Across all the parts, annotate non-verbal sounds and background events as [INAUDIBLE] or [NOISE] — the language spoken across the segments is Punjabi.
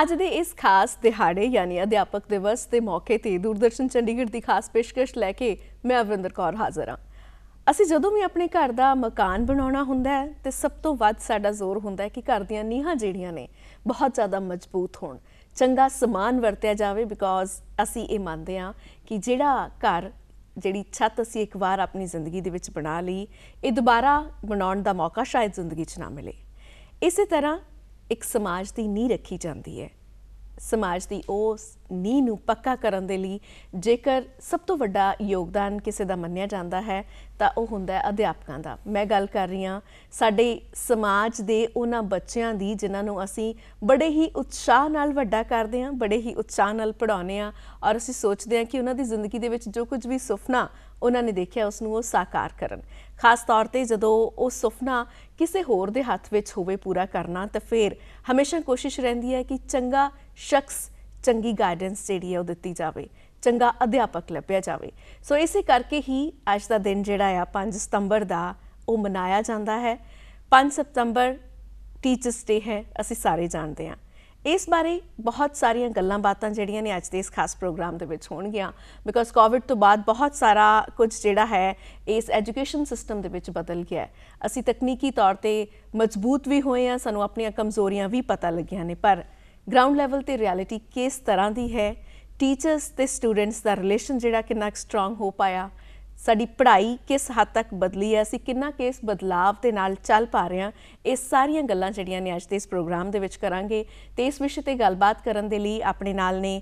ਅੱਜ ਦੇ ਇਸ ਖਾਸ ਦਿਹਾੜੇ ਯਾਨੀ ਅਧਿਆਪਕ ਦਿਵਸ ਦੇ ਮੌਕੇ ਤੇ ਦੂਰਦਰਸ਼ਨ ਚੰਡੀਗੜ੍ਹ ਦੀ ਖਾਸ ਪੇਸ਼ਕਸ਼ ਲੈ ਕੇ ਮੈਂ ਅਵਰਿੰਦਰ ਕੌਰ ਹਾਜ਼ਰ ਹਾਂ ਅਸੀਂ ਜਦੋਂ ਵੀ ਆਪਣੇ ਘਰ ਦਾ ਮਕਾਨ ਬਣਾਉਣਾ ਹੁੰਦਾ ਹੈ ਤੇ ਸਭ ਤੋਂ ਵੱਧ ਸਾਡਾ ਜ਼ੋਰ ਹੁੰਦਾ ਹੈ ਕਿ ਘਰ ਦੀਆਂ ਨੀਹਾਂ ਜਿਹੜੀਆਂ ਨੇ ਬਹੁਤ ਜ਼ਿਆਦਾ ਮਜ਼ਬੂਤ ਹੋਣ ਚੰਗਾ ਸਮਾਨ ਵਰਤਿਆ ਜਾਵੇ ਬਿਕੋਜ਼ ਅਸੀਂ ਇਹ ਮੰਨਦੇ ਹਾਂ ਕਿ ਜਿਹੜਾ ਘਰ ਜਿਹੜੀ ਛੱਤ ਅਸੀਂ ਇੱਕ ਵਾਰ ਆਪਣੀ ਜ਼ਿੰਦਗੀ ਦੇ ਵਿੱਚ ਬਣਾ ਲਈ ਇਹ ਦੁਬਾਰਾ ਬਣਾਉਣ ਦਾ ਮੌਕਾ ਸ਼ਾਇਦ ਜ਼ਿੰਦਗੀ 'ਚ ਨਾ ਮਿਲੇ ਇਸੇ ਤਰ੍ਹਾਂ ਇੱਕ ਸਮਾਜ ਦੀ ਨੀਂਹ ਰੱਖੀ ਜਾਂਦੀ ਹੈ ਸਮਾਜ ਦੀ ਉਸ ਨੀਂਹ ਨੂੰ ਪੱਕਾ ਕਰਨ ਦੇ ਲਈ ਜੇਕਰ ਸਭ ਤੋਂ ਵੱਡਾ ਯੋਗਦਾਨ ਕਿਸੇ ਦਾ ਮੰਨਿਆ ਜਾਂਦਾ ਹੈ ਤਾਂ ਉਹ ਹੁੰਦਾ ਹੈ ਅਧਿਆਪਕਾਂ ਦਾ ਮੈਂ ਗੱਲ ਕਰ ਰਹੀ ਹਾਂ ਸਾਡੇ ਸਮਾਜ ਦੇ ਉਹਨਾਂ ਬੱਚਿਆਂ ਦੀ ਜਿਨ੍ਹਾਂ ਨੂੰ ਅਸੀਂ ਬੜੇ ਹੀ ਉਤਸ਼ਾਹ ਨਾਲ ਵੱਡਾ ਕਰਦੇ ਹਾਂ ਬੜੇ ਹੀ ਉਤਸ਼ਾਹ ਨਾਲ ਪੜਾਉਂਦੇ ਹਾਂ ਔਰ ਅਸੀਂ ਸੋਚਦੇ ਹਾਂ ਕਿ ਉਹਨਾਂ ਦੀ ਜ਼ਿੰਦਗੀ ਦੇ ਵਿੱਚ ਜੋ ਕੁਝ ਵੀ ਸੁਪਨਾ ਉਹਨਾਂ ਨੇ ਦੇਖਿਆ ਉਸ ਨੂੰ ਉਹ ਸਾਕਾਰ ਕਰਨ ਖਾਸ ਤੌਰ ਤੇ ਜਦੋਂ ਉਹ ਸੁਪਨਾ ਕਿਸੇ ਹੋਰ ਦੇ ਹੱਥ ਵਿੱਚ ਹੋਵੇ ਪੂਰਾ ਕਰਨਾ ਤਾਂ ਫਿਰ ਹਮੇਸ਼ਾ ਕੋਸ਼ਿਸ਼ ਰਹਿੰਦੀ ਹੈ ਕਿ ਚੰਗਾ ਸ਼ਖਸ ਚੰਗੀ ਗਾਈਡੈਂਸ ਜਿਹੜੀ ਹੈ ਉਹ ਦਿੱਤੀ ਜਾਵੇ ਚੰਗਾ ਅਧਿਆਪਕ ਲੱਭਿਆ ਜਾਵੇ ਸੋ ਇਸੇ ਕਰਕੇ ਹੀ ਅੱਜ ਦਾ ਦਿਨ ਜਿਹੜਾ ਆ 5 ਸਤੰਬਰ ਦਾ ਉਹ ਮਨਾਇਆ ਜਾਂਦਾ ਹੈ 5 ਸਤੰਬਰ ਟੀਚਰਸ ਡੇ ਹੈ ਅਸੀਂ ਸਾਰੇ ਜਾਣਦੇ ਹਾਂ ਇਸ ਬਾਰੇ ਬਹੁਤ ਸਾਰੀਆਂ ਗੱਲਾਂ ਬਾਤਾਂ ਜਿਹੜੀਆਂ ਨੇ ਅੱਜ ਦੇ ਇਸ ਖਾਸ ਪ੍ਰੋਗਰਾਮ ਦੇ ਵਿੱਚ ਹੋਣਗੀਆਂ ਬਿਕੋਜ਼ ਕੋਵਿਡ ਤੋਂ ਬਾਅਦ ਬਹੁਤ ਸਾਰਾ ਕੁਝ ਜਿਹੜਾ ਹੈ ਇਸ ਐਜੂਕੇਸ਼ਨ ਸਿਸਟਮ ਦੇ ਵਿੱਚ ਬਦਲ ਗਿਆ ਅਸੀਂ ਤਕਨੀਕੀ ਤੌਰ ਤੇ ਮਜ਼ਬੂਤ ਵੀ ਹੋਏ ਆ ਸਾਨੂੰ ਆਪਣੀਆਂ ਕਮਜ਼ੋਰੀਆਂ ਵੀ ਪਤਾ ਲੱਗੀਆਂ ਨੇ ਪਰ ਗਰਾਊਂਡ ਲੈਵਲ ਤੇ ਰਿਐਲਿਟੀ ਕਿਸ ਤਰ੍ਹਾਂ ਦੀ ਹੈ ਟੀਚਰਸ ਤੇ ਸਟੂਡੈਂਟਸ ਦਾ ਰਿਲੇਸ਼ਨ ਜਿਹੜਾ ਕਿੰਨਾ ਸਟਰੋਂਗ ਹੋ ਪਾਇਆ ਸਾਡੀ ਪੜ੍ਹਾਈ ਕਿਸ ਹੱਦ ਤੱਕ ਬਦਲੀ ਹੈ ਅਸੀਂ ਕਿੰਨਾ ਕੇਸ ਬਦਲਾਵ ਦੇ ਨਾਲ ਚੱਲ ਪਾ ਰਹੇ ਹਾਂ ਇਹ ਸਾਰੀਆਂ ਗੱਲਾਂ ਜਿਹੜੀਆਂ ਨੇ ਅੱਜ ਦੇ ਇਸ ਪ੍ਰੋਗਰਾਮ ਦੇ ਵਿੱਚ ਕਰਾਂਗੇ ਤੇ ਇਸ ਵਿਸ਼ੇ ਤੇ ਗੱਲਬਾਤ ਕਰਨ ਦੇ ਲਈ ਆਪਣੇ ਨਾਲ ਨੇ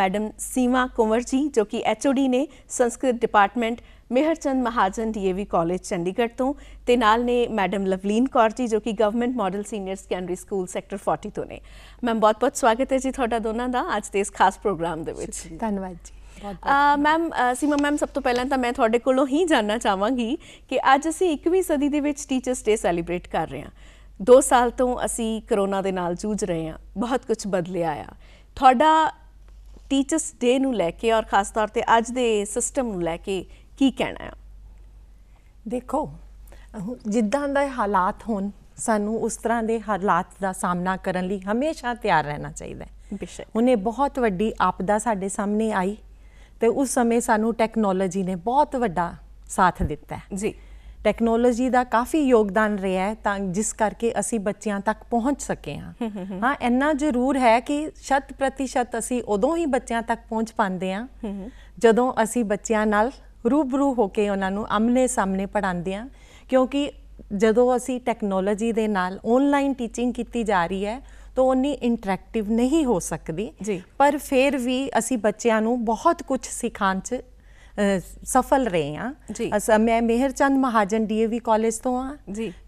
ਮੈਡਮ ਸੀਮਾ ਕੁੰਵਰ ਜੀ ਜੋ ਕਿ ਐਚਓਡੀ ਨੇ Sanskrit department Mehrchand Mahajan DAV college Chandigarh ਤੋਂ ਤੇ ਨਾਲ ਨੇ ਮੈਡਮ ਲਵਲੀਨ ਕੌਰ ਜੀ ਜੋ ਕਿ government model senior secondary school sector 40 ਤੋਂ ਨੇ ਮੈਮ ਬਹੁਤ ਬਹੁਤ ਸਵਾਗਤ ਹੈ ਜੀ ਤੁਹਾਡਾ ਦੋਨਾਂ ਦਾ ਅੱਜ ਦੇ ਇਸ ਖਾਸ ਪ੍ਰੋਗਰਾਮ ਦੇ ਵਿੱਚ ਧੰਨਵਾਦ ਜੀ ਮੈਮ ਸੀਮਾ ਮੈਮ ਸਭ ਤੋਂ ਪਹਿਲਾਂ ਤਾਂ ਮੈਂ ਤੁਹਾਡੇ ਕੋਲੋਂ ਹੀ ਜਾਨਣਾ ਚਾਹਾਂਗੀ ਕਿ ਅੱਜ ਅਸੀਂ 21ਵੀਂ ਸਦੀ ਦੇ ਵਿੱਚ ਟੀਚਰਸ ਡੇ ਸੈਲੀਬ੍ਰੇਟ ਕਰ ਰਹੇ ਹਾਂ 2 ਸਾਲ ਤੋਂ ਅਸੀਂ ਕਰੋਨਾ ਦੇ ਨਾਲ ਜੂਝ ਰਹੇ ਹਾਂ ਬਹੁਤ ਕੁਝ ਬਦਲਿਆ ਆ ਤੁਹਾਡਾ ਟੀਚਰਸ ਡੇ ਨੂੰ ਲੈ ਕੇ ਔਰ ਖਾਸ ਤੌਰ ਤੇ ਅੱਜ ਦੇ ਸਿਸਟਮ ਨੂੰ ਲੈ ਕੇ ਕੀ ਕਹਿਣਾ ਹੈ ਦੇਖੋ ਜਿੱਦਾਂ ਦਾ ਹਾਲਾਤ ਹੋਣ ਸਾਨੂੰ ਉਸ ਤਰ੍ਹਾਂ ਦੇ ਹਾਲਾਤ ਦਾ ਸਾਹਮਣਾ ਕਰਨ ਲਈ ਹਮੇਸ਼ਾ ਤਿਆਰ ਰਹਿਣਾ ਚਾਹੀਦਾ ਹੈ ਉਹਨੇ ਬਹੁਤ ਵੱਡੀ ਆਪਦਾ ਸਾਡੇ ਸਾਹਮਣੇ ਆਈ ਤੇ ਉਸ ਸਮੇਂ ਸਾਨੂੰ ਟੈਕਨੋਲੋਜੀ ਨੇ ਬਹੁਤ ਵੱਡਾ ਸਾਥ ਦਿੱਤਾ ਜੀ ਟੈਕਨੋਲੋਜੀ ਦਾ ਕਾਫੀ ਯੋਗਦਾਨ ਰਿਹਾ ਹੈ ਤਾਂ ਜਿਸ ਕਰਕੇ ਅਸੀਂ ਬੱਚਿਆਂ ਤੱਕ ਪਹੁੰਚ ਸਕੇ ਹਾਂ ਹਾਂ ਇੰਨਾ ਜ਼ਰੂਰ ਹੈ ਕਿ ਸ਼ਤ ਪ੍ਰਤੀਸ਼ਤ ਅਸੀਂ ਉਦੋਂ ਹੀ ਬੱਚਿਆਂ ਤੱਕ ਪਹੁੰਚ ਪਾਉਂਦੇ ਹਾਂ ਜਦੋਂ ਅਸੀਂ ਬੱਚਿਆਂ ਨਾਲ ਰੂਬਰੂ ਹੋ ਕੇ ਉਹਨਾਂ ਨੂੰ ਆਮਨੇ ਸਾਹਮਣੇ ਪੜਾਉਂਦੇ ਹਾਂ ਕਿਉਂਕਿ ਜਦੋਂ ਅਸੀਂ ਟੈਕਨੋਲੋਜੀ ਦੇ ਨਾਲ ਆਨਲਾਈਨ ਟੀਚਿੰਗ ਕੀਤੀ ਜਾ ਰਹੀ ਹੈ ਤੋਂ ਉਨੀ ਇੰਟਰੈਕਟਿਵ ਨਹੀਂ ਹੋ ਸਕਦੀ ਪਰ ਫਿਰ ਵੀ ਅਸੀਂ ਬੱਚਿਆਂ ਨੂੰ ਬਹੁਤ ਕੁਝ ਸਿਖਾਉਣ 'ਚ ਸਫਲ ਰਹੇ ਆ ਅਸਾਂ ਮੈਂ ਮਿਹਰਚੰਦ ਮਹਾਜਨ ਡੀਏਵੀ ਕਾਲਜ ਤੋਂ ਆ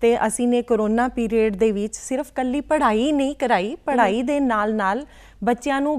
ਤੇ ਅਸੀਂ ਨੇ ਕਰੋਨਾ ਪੀਰੀਅਡ ਦੇ ਵਿੱਚ ਸਿਰਫ ਕੱਲੀ ਪੜ੍ਹਾਈ ਨਹੀਂ ਕਰਾਈ ਪੜ੍ਹਾਈ ਦੇ ਨਾਲ ਨਾਲ ਬੱਚਿਆਂ ਨੂੰ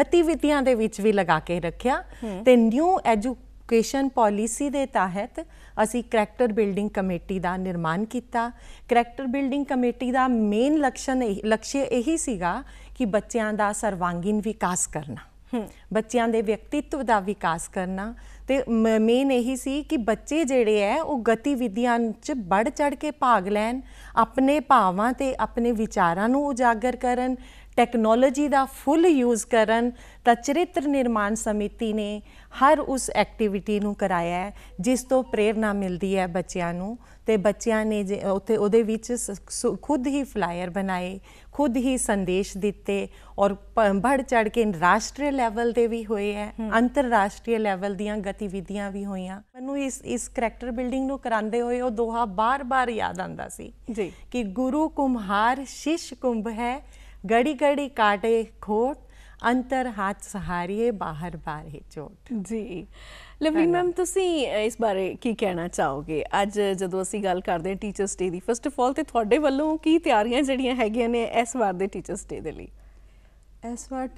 ਗਤੀਵਿਧੀਆਂ ਦੇ ਵਿੱਚ ਵੀ ਲਗਾ ਕੇ ਰੱਖਿਆ ਤੇ ਨਿਊ ਐਜੂ ਐਜੂਕੇਸ਼ਨ ਪਾਲਿਸੀ ਦੇ ਤਹਿਤ ਅਸੀਂ ਕੈਰੈਕਟਰ ਬਿਲਡਿੰਗ ਕਮੇਟੀ ਦਾ ਨਿਰਮਾਣ ਕੀਤਾ ਕੈਰੈਕਟਰ ਬਿਲਡਿੰਗ ਕਮੇਟੀ ਦਾ ਮੇਨ ਲਕਸ਼ਣ ਲਕਸ਼ਯ ਇਹੀ ਸੀਗਾ ਕਿ ਬੱਚਿਆਂ ਦਾ ਸਰਵਾਂਗੀਨ ਵਿਕਾਸ ਕਰਨਾ ਬੱਚਿਆਂ ਦੇ ਵਿਅਕਤੀਤਵ ਦਾ ਵਿਕਾਸ ਕਰਨਾ ਤੇ ਮੇਨ ਇਹੀ ਸੀ ਕਿ ਬੱਚੇ ਜਿਹੜੇ ਐ ਉਹ ਗਤੀਵਿਧੀਆਂ 'ਚ ਵੱਡ ਚੜ ਕੇ ਭਾਗ ਲੈਣ ਆਪਣੇ ਭਾਵਾਂ ਤੇ ਆਪਣੇ ਵਿਚਾਰਾਂ ਨੂੰ ਉਜਾਗਰ ਕਰਨ ਟੈਕਨੋਲੋਜੀ ਦਾ ਫੁੱਲ ਯੂਜ਼ ਕਰਨ ਤਾਂ ਚਰਿੱਤਰ ਨਿਰਮਾਣ ਸਮਿਤੀ ਨੇ ਹਰ ਉਸ ਐਕਟੀਵਿਟੀ ਨੂੰ ਕਰਾਇਆ ਹੈ ਜਿਸ ਤੋਂ ਪ੍ਰੇਰਣਾ ਮਿਲਦੀ ਹੈ ਬੱਚਿਆਂ ਨੂੰ ਤੇ ਬੱਚਿਆਂ ਨੇ ਉੱਥੇ ਉਹਦੇ ਵਿੱਚ ਖੁਦ ਹੀ ਫਲਾਇਰ ਬਣਾਏ ਖੁਦ ਹੀ ਸੰਦੇਸ਼ ਦਿੱਤੇ ਔਰ ਭੜ ਚੜ ਕੇ ਰਾਸ਼ਟਰੀ ਲੈਵਲ ਤੇ ਵੀ ਹੋਏ ਹੈ ਅੰਤਰਰਾਸ਼ਟਰੀ ਲੈਵਲ ਦੀਆਂ ਗਤੀਵਿਧੀਆਂ ਵੀ ਹੋਈਆਂ ਮੈਨੂੰ ਇਸ ਇਸ ਕੈਰੈਕਟਰ ਬਿਲਡਿੰਗ ਨੂੰ ਕਰਾਉਂਦੇ ਹੋਏ ਉਹ ਦੋਹਾ ਬਾਰ-ਬਾਰ ਯਾਦ ਆਂਦਾ ਸੀ ਜੀ ਕਿ ਗੁਰੂ ਕੁਮਹਾਰ ਸ਼ਿਸ਼ ਕੁੰਭ ਹੈ ਗੜੀ ਗੜੀ ਕਾਟੇ ਖੋਟ ਅੰਤਰ ਹੱਥ ਸਹਾਰੀਏ ਬਾਹਰ ਬਾਰੇ ਚੋਟ ਜੀ ਲਵਲੀ ਮੈਮ ਤੁਸੀਂ ਇਸ ਬਾਰੇ ਕੀ ਕਹਿਣਾ ਚਾਹੋਗੇ ਅੱਜ ਜਦੋਂ ਅਸੀਂ ਗੱਲ ਕਰਦੇ ਹਾਂ ਟੀਚਰਸ ਡੇ ਦੀ ਫਸਟ ਆਫ ਆਲ ਤੇ ਤੁਹਾਡੇ ਵੱਲੋਂ ਕੀ ਤਿਆਰੀਆਂ ਜਿਹੜੀਆਂ ਹੈਗੀਆਂ ਨੇ ਇਸ ਵਾਰ ਦੇ ਟੀਚਰਸ ਡੇ ਦੇ ਲਈ ਇਸ ਵਾਰ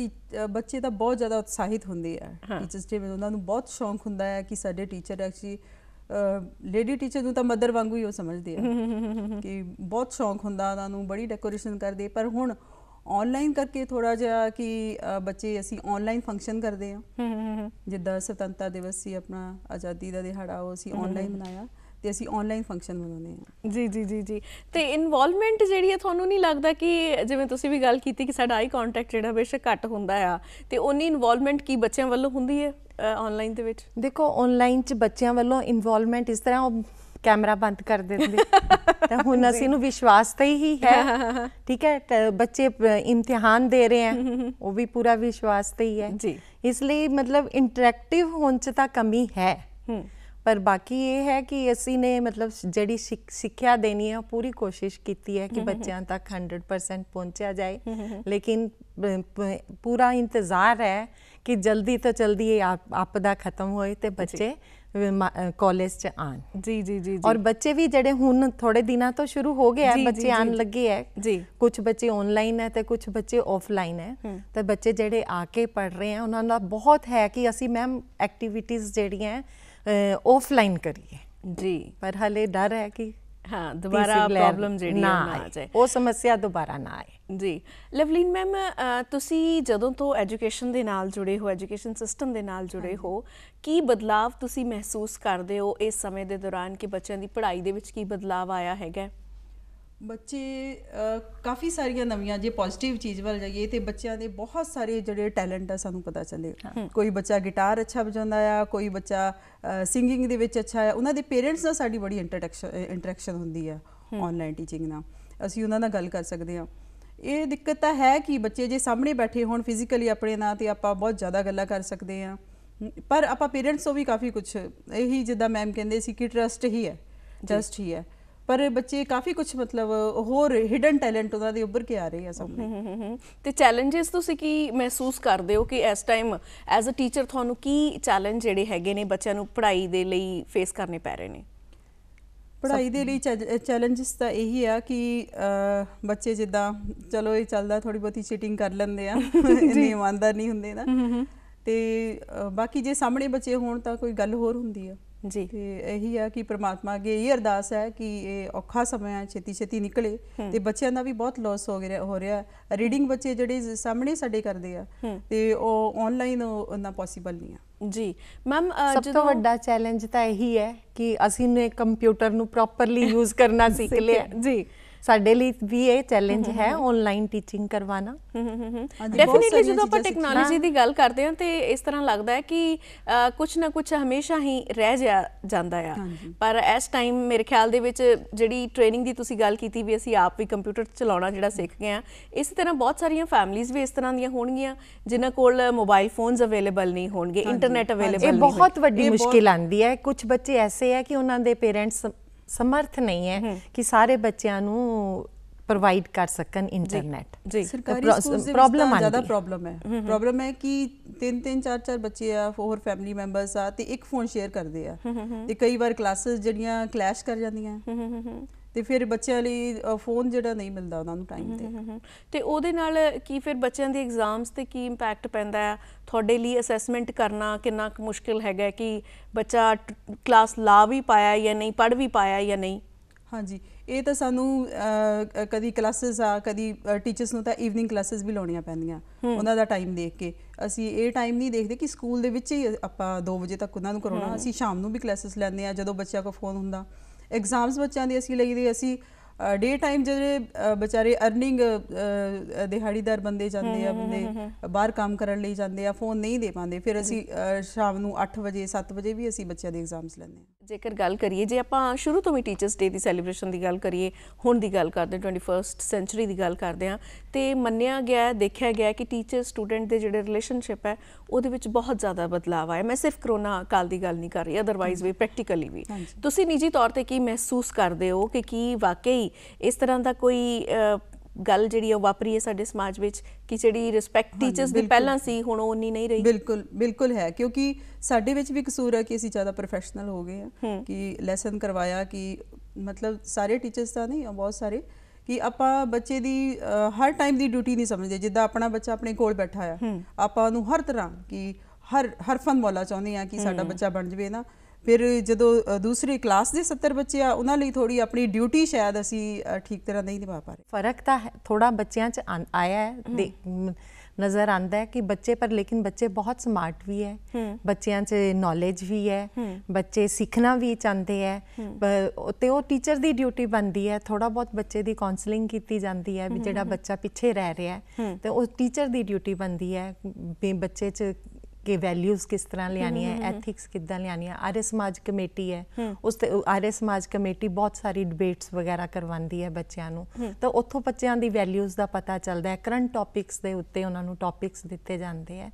ਬੱਚੇ ਤਾਂ ਬਹੁਤ ਜ਼ਿਆਦਾ ਉਤਸ਼ਾਹਿਤ ਹੁੰਦੇ ਆ ਟੀਚਰਸ ਡੇ ਵਿੱਚ ਉਹਨਾਂ ਨੂੰ ਬਹੁਤ ਸ਼ੌਂਕ ਹੁੰਦਾ ਹੈ ਕਿ ਸਾਡੇ ਟੀਚਰ ਐਕਚੁਅਲੀ ਲੇਡੀ ਟੀਚਰ ਨੂੰ ਤਾਂ ਮਦਰ ਵਾਂਗੂ ਹੀ ਉਹ ਸਮਝਦੇ ਆ ਕਿ ਬਹੁਤ ਸ਼ੌਂਕ ਹੁੰਦਾ ਉਹਨਾਂ ਨੂੰ ਬੜੀ ਡੈਕੋਰੇਸ਼ਨ ਕਰਦੇ ਪਰ ਹੁਣ ਆਨਲਾਈਨ ਕਰਕੇ ਥੋੜਾ ਜਿਹਾ ਕਿ ਬੱਚੇ ਅਸੀਂ ਆਨਲਾਈਨ ਫੰਕਸ਼ਨ ਕਰਦੇ ਆ ਜਿੱਦਾਂ ਸੁਤੰਤਰਤਾ ਦਿਵਸ ਸੀ ਆਪਣਾ ਆਜ਼ਾਦੀ ਦਾ ਦਿਹਾੜਾ ਉਹ ਅਸੀਂ ਆਨਲਾਈਨ ਮਨਾਇਆ ਤੇ ਅਸੀਂ ਆਨਲਾਈਨ ਫੰਕਸ਼ਨ ਮਨਾਉਂਦੇ ਆ ਜੀ ਜੀ ਜੀ ਜੀ ਤੇ ਇਨਵੋਲਵਮੈਂਟ ਜਿਹੜੀ ਹੈ ਤੁਹਾਨੂੰ ਨਹੀਂ ਲੱਗਦਾ ਕਿ ਜਿਵੇਂ ਤੁਸੀਂ ਵੀ ਗੱਲ ਕੀਤੀ ਕਿ ਸਾਡਾ ਆਈ ਕੰਟੈਕਟ ਜਿਹੜਾ ਬੇਸ਼ੱਕ ਘੱਟ ਹੁੰਦਾ ਆ ਤੇ ਉਨੀ ਇਨਵੋਲਵਮੈਂਟ ਕੀ ਬੱਚਿਆਂ ਵੱਲੋਂ ਹੁੰਦੀ ਹੈ ਆਨਲਾਈਨ ਦੇ ਵਿੱਚ ਦੇਖੋ ਆਨਲਾਈਨ 'ਚ ਬੱਚਿਆਂ ਵੱਲੋਂ ਇਨਵੋਲਵਮੈਂਟ ਇਸ ਤਰ੍ਹਾਂ कैमरा बंद कर दे [LAUGHS] तो हूँ असी विश्वास तो ही है [LAUGHS] ठीक है तो बच्चे इम्तिहान दे रहे हैं वह [LAUGHS] भी पूरा विश्वास तो ही है इसलिए मतलब इंटरैक्टिव होने तो कमी है हम्म। पर बाकी ये है कि असी ने मतलब जड़ी सिक्ख्या देनी है पूरी कोशिश की है कि बच्चों तक हंड्रड परसेंट पहुँचा जाए लेकिन पूरा इंतजार है कि जल्दी तो जल्दी आपदा खत्म होए तो बच्चे ਕਾਲਜ ਚ ਆਣ ਜੀ ਜੀ ਜੀ ਔਰ ਬੱਚੇ ਵੀ ਜਿਹੜੇ ਹੁਣ ਥੋੜੇ ਦਿਨਾਂ ਤੋਂ ਸ਼ੁਰੂ ਹੋ ਗਏ ਆ ਬੱਚੇ ਆਣ ਲੱਗੇ ਆ ਜੀ ਕੁਝ ਬੱਚੇ ਆਨਲਾਈਨ ਹੈ ਤੇ ਕੁਝ ਬੱਚੇ ਆਫਲਾਈਨ ਹੈ ਤੇ ਬੱਚੇ ਜਿਹੜੇ ਆ ਕੇ ਪੜ ਰਹੇ ਆ ਉਹਨਾਂ ਦਾ ਬਹੁਤ ਹੈ ਕਿ ਅਸੀਂ ਮੈਮ ਐਕਟੀਵਿਟੀਆਂ ਜਿਹੜੀਆਂ ਆਫਲਾਈਨ ਕਰੀਏ ਜੀ ਪਰ ਹਲੇ ਡਰ ਹੈ ਕਿ ਹਾਂ ਦੁਬਾਰਾ ਪ੍ਰੋਬਲਮ ਜਿਹੜੀ ਨਾ ਆ ਜਾਏ ਉਹ ਸਮੱਸਿਆ ਦੁਬਾਰਾ ਨਾ ਆਏ ਜੀ ਲਵਲੀਨ ਮੈਮ ਤੁਸੀਂ ਜਦੋਂ ਤੋਂ ਐਜੂਕੇਸ਼ਨ ਦੇ ਨਾਲ ਜੁੜੇ ਹੋ ਐਜੂਕੇਸ਼ਨ ਸਿਸਟਮ ਦੇ ਨਾਲ ਜੁੜੇ ਹੋ ਕੀ ਬਦਲਾਅ ਤੁਸੀਂ ਮਹਿਸੂਸ ਕਰਦੇ ਹੋ ਇਸ ਸਮੇਂ ਦੇ ਦੌਰਾਨ ਕਿ ਬੱਚਿਆਂ ਦੀ ਪੜ੍ਹਾਈ ਦੇ ਵਿੱਚ ਕੀ ਬਦਲਾਅ ਆਇਆ ਹੈਗਾ ਬੱਚੇ ਕਾਫੀ ਸਾਰੀਆਂ ਨਵੀਆਂ ਜੇ ਪੋਜ਼ਿਟਿਵ ਚੀਜ਼ ਵੱਲ ਜਾਈਏ ਤੇ ਬੱਚਿਆਂ ਦੇ ਬਹੁਤ ਸਾਰੇ ਜਿਹੜੇ ਟੈਲੈਂਟ ਆ ਸਾਨੂੰ ਪਤਾ ਚੱਲੇ ਕੋਈ ਬੱਚਾ ਗਿਟਾਰ ਅੱਛਾ ਵਜਾਉਂਦਾ ਆ ਕੋਈ ਬੱਚਾ ਸਿੰਗਿੰਗ ਦੇ ਵਿੱਚ ਅੱਛਾ ਆ ਉਹਨਾਂ ਦੇ ਪੇਰੈਂਟਸ ਨਾਲ ਸਾਡੀ ਬੜੀ ਇੰਟਰੈਕਸ਼ਨ ਹੁੰਦੀ ਆ ਆਨਲਾਈਨ ਟੀਚਿੰਗ ਨਾਲ ਅਸੀਂ ਉਹਨਾਂ ਨਾਲ ਗੱਲ ਕਰ ਸਕਦੇ ਆ ਇਹ ਦਿੱਕਤ ਤਾਂ ਹੈ ਕਿ ਬੱਚੇ ਜੇ ਸਾਹਮਣੇ ਬੈਠੇ ਹੋਣ ਫਿਜ਼ੀਕਲੀ ਆਪਣੇ ਨਾਲ ਤੇ ਆਪਾਂ ਬਹੁਤ ਜ਼ਿਆਦਾ ਗੱਲਾਂ ਕਰ ਸਕਦੇ ਆ ਪਰ ਆਪਾਂ ਪੇਰੈਂਟਸ ਤੋਂ ਵੀ ਕਾਫੀ ਕੁਝ ਇਹੀ ਜਿੱਦਾਂ ਮੈਮ ਕਹਿੰਦੇ ਸੀ ਕਿ ਟਰਸਟ ਹੀ ਹੈ ਜਸਟ ਹੀ ਹੈ ਪਰ ਬੱਚੇ ਕਾਫੀ ਕੁਝ ਮਤਲਬ ਹੋਰ ਹਿਡਨ ਟੈਲੈਂਟ ਉਹਨਾਂ ਦੇ ਉੱਭਰ ਕੇ ਆ ਰਹੇ ਆ ਸਭ ਤੇ ਚੈਲੰਜਸ ਤੁਸੀਂ ਕੀ ਮਹਿਸੂਸ ਕਰਦੇ ਹੋ ਕਿ ਇਸ ਟਾਈਮ ਐਜ਼ ਅ ਟੀਚਰ ਤੁਹਾਨੂੰ ਕੀ ਚੈਲੰਜ ਜਿਹੜੇ ਹੈਗੇ ਨੇ ਬੱਚਿਆਂ ਨੂੰ ਪੜ੍ਹਾਈ ਦੇ ਲਈ ਫੇਸ ਕਰਨੇ ਪੈ ਰਹੇ ਨੇ ਪੜ੍ਹਾਈ ਦੇ ਲਈ ਚੈਲੰਜਸ ਤਾਂ ਇਹੀ ਆ ਕਿ ਬੱਚੇ ਜਿੱਦਾਂ ਚਲੋ ਇਹ ਚੱਲਦਾ ਥੋੜੀ ਬਹੁਤੀ ਚੀਟਿੰਗ ਕਰ ਲੈਂਦੇ ਆ [LAUGHS] ਇੰਨੇ ਇਮਾਨਦਾਰ ਨਹੀਂ ਹੁੰਦੇ ਨਾ ਤੇ ਬਾਕੀ ਜੇ ਸਾਹਮਣੇ ਬੱਚੇ ਹੋਣ ਤਾਂ ਕੋਈ ਗੱਲ ਹੋਰ ਹੁੰਦੀ ਆ ਜੀ ਤੇ ਇਹੀ ਆ ਕਿ ਪ੍ਰਮਾਤਮਾ ਅਗੇ ਇਹ ਅਰਦਾਸ ਹੈ ਕਿ ਇਹ ਔਖਾ ਸਮਾਂ ਛੇਤੀ ਛੇਤੀ ਨਿਕਲੇ ਤੇ ਬੱਚਿਆਂ ਦਾ ਵੀ ਬਹੁਤ ਲਾਸ ਹੋ ਗਿਆ ਹੋ ਰਿਹਾ ਰੀਡਿੰਗ ਬੱਚੇ ਜਿਹੜੇ ਸਾਹਮਣੇ ਸਾਡੇ ਕਰਦੇ ਆ ਤੇ ਉਹ ਆਨਲਾਈਨ ਉਹਨਾਂ ਪੋਸੀਬਲ ਨਹੀਂ ਆ ਜੀ ਮੈਮ ਸਭ ਤੋਂ ਵੱਡਾ ਚੈਲੰਜ ਤਾਂ ਇਹੀ ਹੈ ਕਿ ਅਸੀਂ ਨੇ ਕੰਪਿਊਟਰ ਨੂੰ ਪ੍ਰੋਪਰਲੀ ਯੂਜ਼ ਕਰਨਾ [LAUGHS] ਸਿੱਖ ਲਿਆ ਜੀ ਸਾਡੇ ਲਈ ਵੀ ਇਹ ਚੈਲੰਜ ਹੈ ਆਨਲਾਈਨ ਟੀਚਿੰਗ ਕਰਵਾਣਾ ਡੈਫੀਨਿਟਲੀ ਜਦੋਂ ਆਪਾਂ ਟੈਕਨੋਲੋਜੀ ਦੀ ਗੱਲ ਕਰਦੇ ਹਾਂ ਤੇ ਇਸ ਤਰ੍ਹਾਂ ਲੱਗਦਾ ਹੈ ਕਿ ਕੁਝ ਨਾ ਕੁਝ ਹਮੇਸ਼ਾ ਹੀ ਰਹਿ ਜਾਂਦਾ ਆ ਪਰ ਇਸ ਟਾਈਮ ਮੇਰੇ ਖਿਆਲ ਦੇ ਵਿੱਚ ਜਿਹੜੀ ਟ੍ਰੇਨਿੰਗ ਦੀ ਤੁਸੀਂ ਗੱਲ ਕੀਤੀ ਵੀ ਅਸੀਂ ਆਪ ਵੀ ਕੰਪਿਊਟਰ ਚਲਾਉਣਾ ਜਿਹੜਾ ਸਿੱਖ ਗਏ ਆ ਇਸੇ ਤਰ੍ਹਾਂ ਬਹੁਤ ਸਾਰੀਆਂ ਫੈਮਲੀਆਂ ਵੀ ਇਸ ਤਰ੍ਹਾਂ ਦੀਆਂ ਹੋਣਗੀਆਂ ਜਿਨ੍ਹਾਂ ਕੋਲ ਮੋਬਾਈਲ ਫੋਨਸ ਅਵੇਲੇਬਲ ਨਹੀਂ ਹੋਣਗੇ ਇੰਟਰਨੈਟ ਅਵੇਲੇਬਲ ਨਹੀਂ ਇਹ ਬਹੁਤ ਵੱਡੀ ਮੁਸ਼ਕਿਲ ਆਂਦੀ ਹੈ ਕੁਝ ਬੱਚੇ ਐਸੇ ਆ ਕਿ ਉਹਨਾਂ ਦੇ ਪੇਰੈਂਟਸ ਸਮਰਥ ਨਹੀਂ ਹੈ ਕਿ ਸਾਰੇ ਬੱਚਿਆਂ ਨੂੰ ਪ੍ਰੋਵਾਈਡ ਕਰ ਸਕਣ ਇੰਟਰਨੈਟ ਸਰਕਾਰੀ ਸਕੂਲਸ ਦੇ ਜ਼ਿਆਦਾ ਪ੍ਰੋਬਲਮ ਹੈ ਪ੍ਰੋਬਲਮ ਹੈ ਕਿ ਤਿੰਨ ਤਿੰਨ ਚਾਰ ਚਾਰ ਬੱਚੇ ਆ ਫੋਰ ਫੈਮਿਲੀ ਮੈਂਬਰਸ ਆ ਤੇ ਇੱਕ ਫੋਨ ਸ਼ੇਅਰ ਕਰਦੇ ਆ ਤੇ ਕਈ ਵਾਰ ਕਲਾਸਸ ਜਿਹੜੀਆਂ ਕਲੈਸ਼ ਕਰ ਜਾਂਦੀਆਂ ਤੇ ਫਿਰ ਬੱਚਿਆਂ ਲਈ ਫੋਨ ਜਿਹੜਾ ਨਹੀਂ ਮਿਲਦਾ ਉਹਨਾਂ ਨੂੰ ਟਾਈਮ ਤੇ ਤੇ ਉਹਦੇ ਨਾਲ ਕੀ ਫਿਰ ਬੱਚਿਆਂ ਦੇ ਐਗਜ਼ਾਮਸ ਤੇ ਕੀ ਇੰਪੈਕਟ ਪੈਂਦਾ ਹੈ ਤੁਹਾਡੇ ਲਈ ਅਸੈਸਮੈਂਟ ਕਰਨਾ ਕਿੰਨਾ ਕੁ ਮੁਸ਼ਕਿਲ ਹੈਗਾ ਕਿ ਬੱਚਾ ਕਲਾਸ ਲਾ ਵੀ ਪਾਇਆ ਜਾਂ ਨਹੀਂ ਪੜ੍ਹ ਵੀ ਪਾਇਆ ਜਾਂ ਨਹੀਂ ਹਾਂਜੀ ਇਹ ਤਾਂ ਸਾਨੂੰ ਕਦੀ ਕਲਾਸਸ ਆ ਕਦੀ ਟੀਚਰਸ ਨੂੰ ਤਾਂ ਈਵਨਿੰਗ ਕਲਾਸਸ ਵੀ ਲਾਉਣੀਆਂ ਪੈਂਦੀਆਂ ਉਹਨਾਂ ਦਾ ਟਾਈਮ ਦੇਖ ਕੇ ਅਸੀਂ ਇਹ ਟਾਈਮ ਨਹੀਂ ਦੇਖਦੇ ਕਿ ਸਕੂਲ ਦੇ ਵਿੱਚ ਹੀ ਆਪਾਂ 2 ਵਜੇ ਤੱਕ ਉਹਨਾਂ ਨੂੰ ਕਰਾਉਣਾ ਅਸੀਂ ਸ਼ਾਮ ਨੂੰ ਵੀ ਕਲਾਸਸ ਲੈਂਦੇ ਆ ਜਦੋਂ ਬੱਚਿਆਂ ਕੋਲ ਫੋਨ ਹੁੰਦਾ ਐਗਜ਼ਾਮਸ ਬੱਚਿਆਂ ਦੀ ਅਸੀਂ ਲਈਦੇ ਅਸੀਂ ਡੇ ਟਾਈਮ ਜਿਹੜੇ ਵਿਚਾਰੇ ਅਰਨਿੰਗ ਦਿਹਾੜੀਦਾਰ ਬੰਦੇ ਜਾਂਦੇ ਆ ਬੰਦੇ ਬਾਹਰ ਕੰਮ ਕਰਨ ਲਈ ਜਾਂਦੇ ਆ ਫੋਨ ਨਹੀਂ ਦੇ ਪਾਉਂਦੇ ਫਿਰ ਅਸੀਂ ਸ਼ਾਮ ਨੂੰ 8 ਵਜੇ 7 ਵਜੇ ਵੀ ਅਸੀਂ ਬੱਚਿਆਂ ਦੇ ਐਗਜ਼ਾਮਸ ਲੈਂਦੇ ਆ ਜੇਕਰ ਗੱਲ ਕਰੀਏ ਜੇ ਆਪਾਂ ਸ਼ੁਰੂ ਤੋਂ ਵੀ ਟੀਚਰਸ ਡੇ ਦੀ ਸੈਲੀਬ੍ਰੇਸ਼ਨ ਦੀ ਗੱਲ ਕਰੀਏ ਹੁਣ ਦੀ ਗੱਲ ਕਰਦੇ 21st ਸੈਂਚਰੀ ਦੀ ਗੱਲ ਕਰਦੇ ਆ ਤੇ ਮੰਨਿਆ ਗਿਆ ਦੇਖਿਆ ਗਿਆ ਕਿ ਟੀਚਰ ਸਟੂਡੈਂਟ ਦੇ ਜਿਹੜੇ ਰਿਲੇਸ਼ਨਸ਼ਿਪ ਹੈ ਉਹਦੇ ਵਿੱਚ ਬਹੁਤ ਜ਼ਿਆਦਾ ਬਦਲਾਅ ਆਇਆ ਮੈਂ ਸਿਰਫ ਕਰੋਨਾ ਕਾਲ ਦੀ ਗੱਲ ਨਹੀਂ ਕਰ ਰਹੀ ਅਦਰਵਾਈਜ਼ ਵੀ ਪ੍ਰੈਕਟੀਕਲੀ ਵੀ ਤੁਸੀਂ ਨਿੱਜੀ ਤੌਰ ਤੇ ਕੀ ਮਹਿਸੂਸ ਕਰਦੇ ਹੋ ਕਿ ਕੀ ਵਾਕਈ ਇਸ ਤਰ੍ਹਾਂ ਦਾ ਕੋਈ ਗੱਲ ਜਿਹੜੀ ਆ ਵਾਪਰੀ ਹੈ ਸਾਡੇ ਸਮਾਜ ਵਿੱਚ ਕਿ ਜਿਹੜੀ ਰਿਸਪੈਕਟ ਟੀਚਰਸ ਦੀ ਪਹਿਲਾਂ ਸੀ ਹੁਣ ਉਹ ਨਹੀਂ ਨਹੀਂ ਰਹੀ ਬਿਲਕੁਲ ਬਿਲਕੁਲ ਹੈ ਕਿਉਂਕਿ ਸਾਡੇ ਵਿੱਚ ਵੀ ਕਸੂਰ ਹੈ ਕਿ ਅਸੀਂ ਜ਼ਿਆਦਾ ਪ੍ਰੋਫੈਸ਼ਨਲ ਹੋ ਗਏ ਆ ਕਿ ਲੈਸਨ ਕਰਵਾਇਆ ਕਿ ਮਤਲਬ ਸਾਰੇ ਟੀਚਰਸ ਤਾਂ ਨਹੀਂ ਬਹੁਤ ਸਾਰੇ ਕਿ ਆਪਾਂ ਬੱਚੇ ਦੀ ਹਰ ਟਾਈਮ ਦੀ ਡਿਊਟੀ ਨਹੀਂ ਸਮਝਦੇ ਜਿੱਦਾਂ ਆਪਣਾ ਬੱਚਾ ਆਪਣੇ ਕੋਲ ਬੈਠਾ ਆ ਆਪਾਂ ਨੂੰ ਹਰ ਤਰ੍ਹਾਂ ਕਿ ਹਰ ਹਰ ਫਨ ਵਾਲਾ ਚਾਹੁੰਦੇ ਆ ਕਿ ਸਾਡਾ ਬੱਚਾ ਬਣ ਜਵੇ ਨਾ ਫਿਰ ਜਦੋਂ ਦੂਸਰੀ ਕਲਾਸ ਦੇ 70 ਬੱਚੇ ਆ ਉਹਨਾਂ ਲਈ ਥੋੜੀ ਆਪਣੀ ਡਿਊਟੀ ਸ਼ਾਇਦ ਅਸੀਂ ਠੀਕ ਤਰ੍ਹਾਂ ਨਹੀਂ ਨਿਭਾ ਪਾ ਰਹੇ ਫਰਕ ਤਾਂ ਥੋੜਾ ਬੱਚਿਆਂ 'ਚ ਆਇਆ ਹੈ ਨਜ਼ਰ ਆਂਦਾ ਹੈ ਕਿ ਬੱਚੇ ਪਰ ਲੇਕਿਨ ਬੱਚੇ ਬਹੁਤ ਸਮਾਰਟ ਵੀ ਹੈ ਬੱਚਿਆਂ 'ਚ ਨੌਲੇਜ ਵੀ ਹੈ ਬੱਚੇ ਸਿੱਖਣਾ ਵੀ ਚਾਹੁੰਦੇ ਹੈ ਤੇ ਉਹ ਟੀਚਰ ਦੀ ਡਿਊਟੀ ਬਣਦੀ ਹੈ ਥੋੜਾ ਬਹੁਤ ਬੱਚੇ ਦੀ ਕਾਉਂਸਲਿੰਗ ਕੀਤੀ ਜਾਂਦੀ ਹੈ ਵੀ ਜਿਹੜਾ ਬੱਚਾ ਪਿੱਛੇ ਰਹਿ ਰਿਹਾ ਹੈ ਤੇ ਉਹ ਟੀਚਰ ਦੀ ਡਿਊਟੀ ਬਣਦੀ ਹੈ ਬੱਚੇ 'ਚ ਕਿ ਵੈਲਿਊਜ਼ ਕਿਸ ਤਰ੍ਹਾਂ ਲਿਆਣੀਆਂ ਹੈ ਐਥਿਕਸ ਕਿੱਦਾਂ ਹੈ ਆਰਯ ਸਮਾਜ ਕਮੇਟੀ ਹੈ ਉਸ ਤੇ ਆਰਯ ਸਮਾਜ ਕਮੇਟੀ ਬਹੁਤ ਸਾਰੀ ਡਿਬੇਟਸ ਵਗੈਰਾ ਕਰਵਾਉਂਦੀ ਹੈ ਬੱਚਿਆਂ ਨੂੰ ਤਾਂ ਉੱਥੋਂ ਬੱਚਿਆਂ ਦੀ ਵੈਲਿਊਜ਼ ਦਾ ਪਤਾ ਚੱਲਦਾ ਹੈ ਕਰੰਟ ਟੌਪਿਕਸ ਦੇ ਉੱਤੇ ਉਹਨਾਂ ਨੂੰ ਟੌਪਿਕਸ ਦਿੱਤੇ ਜਾਂਦੇ ਆ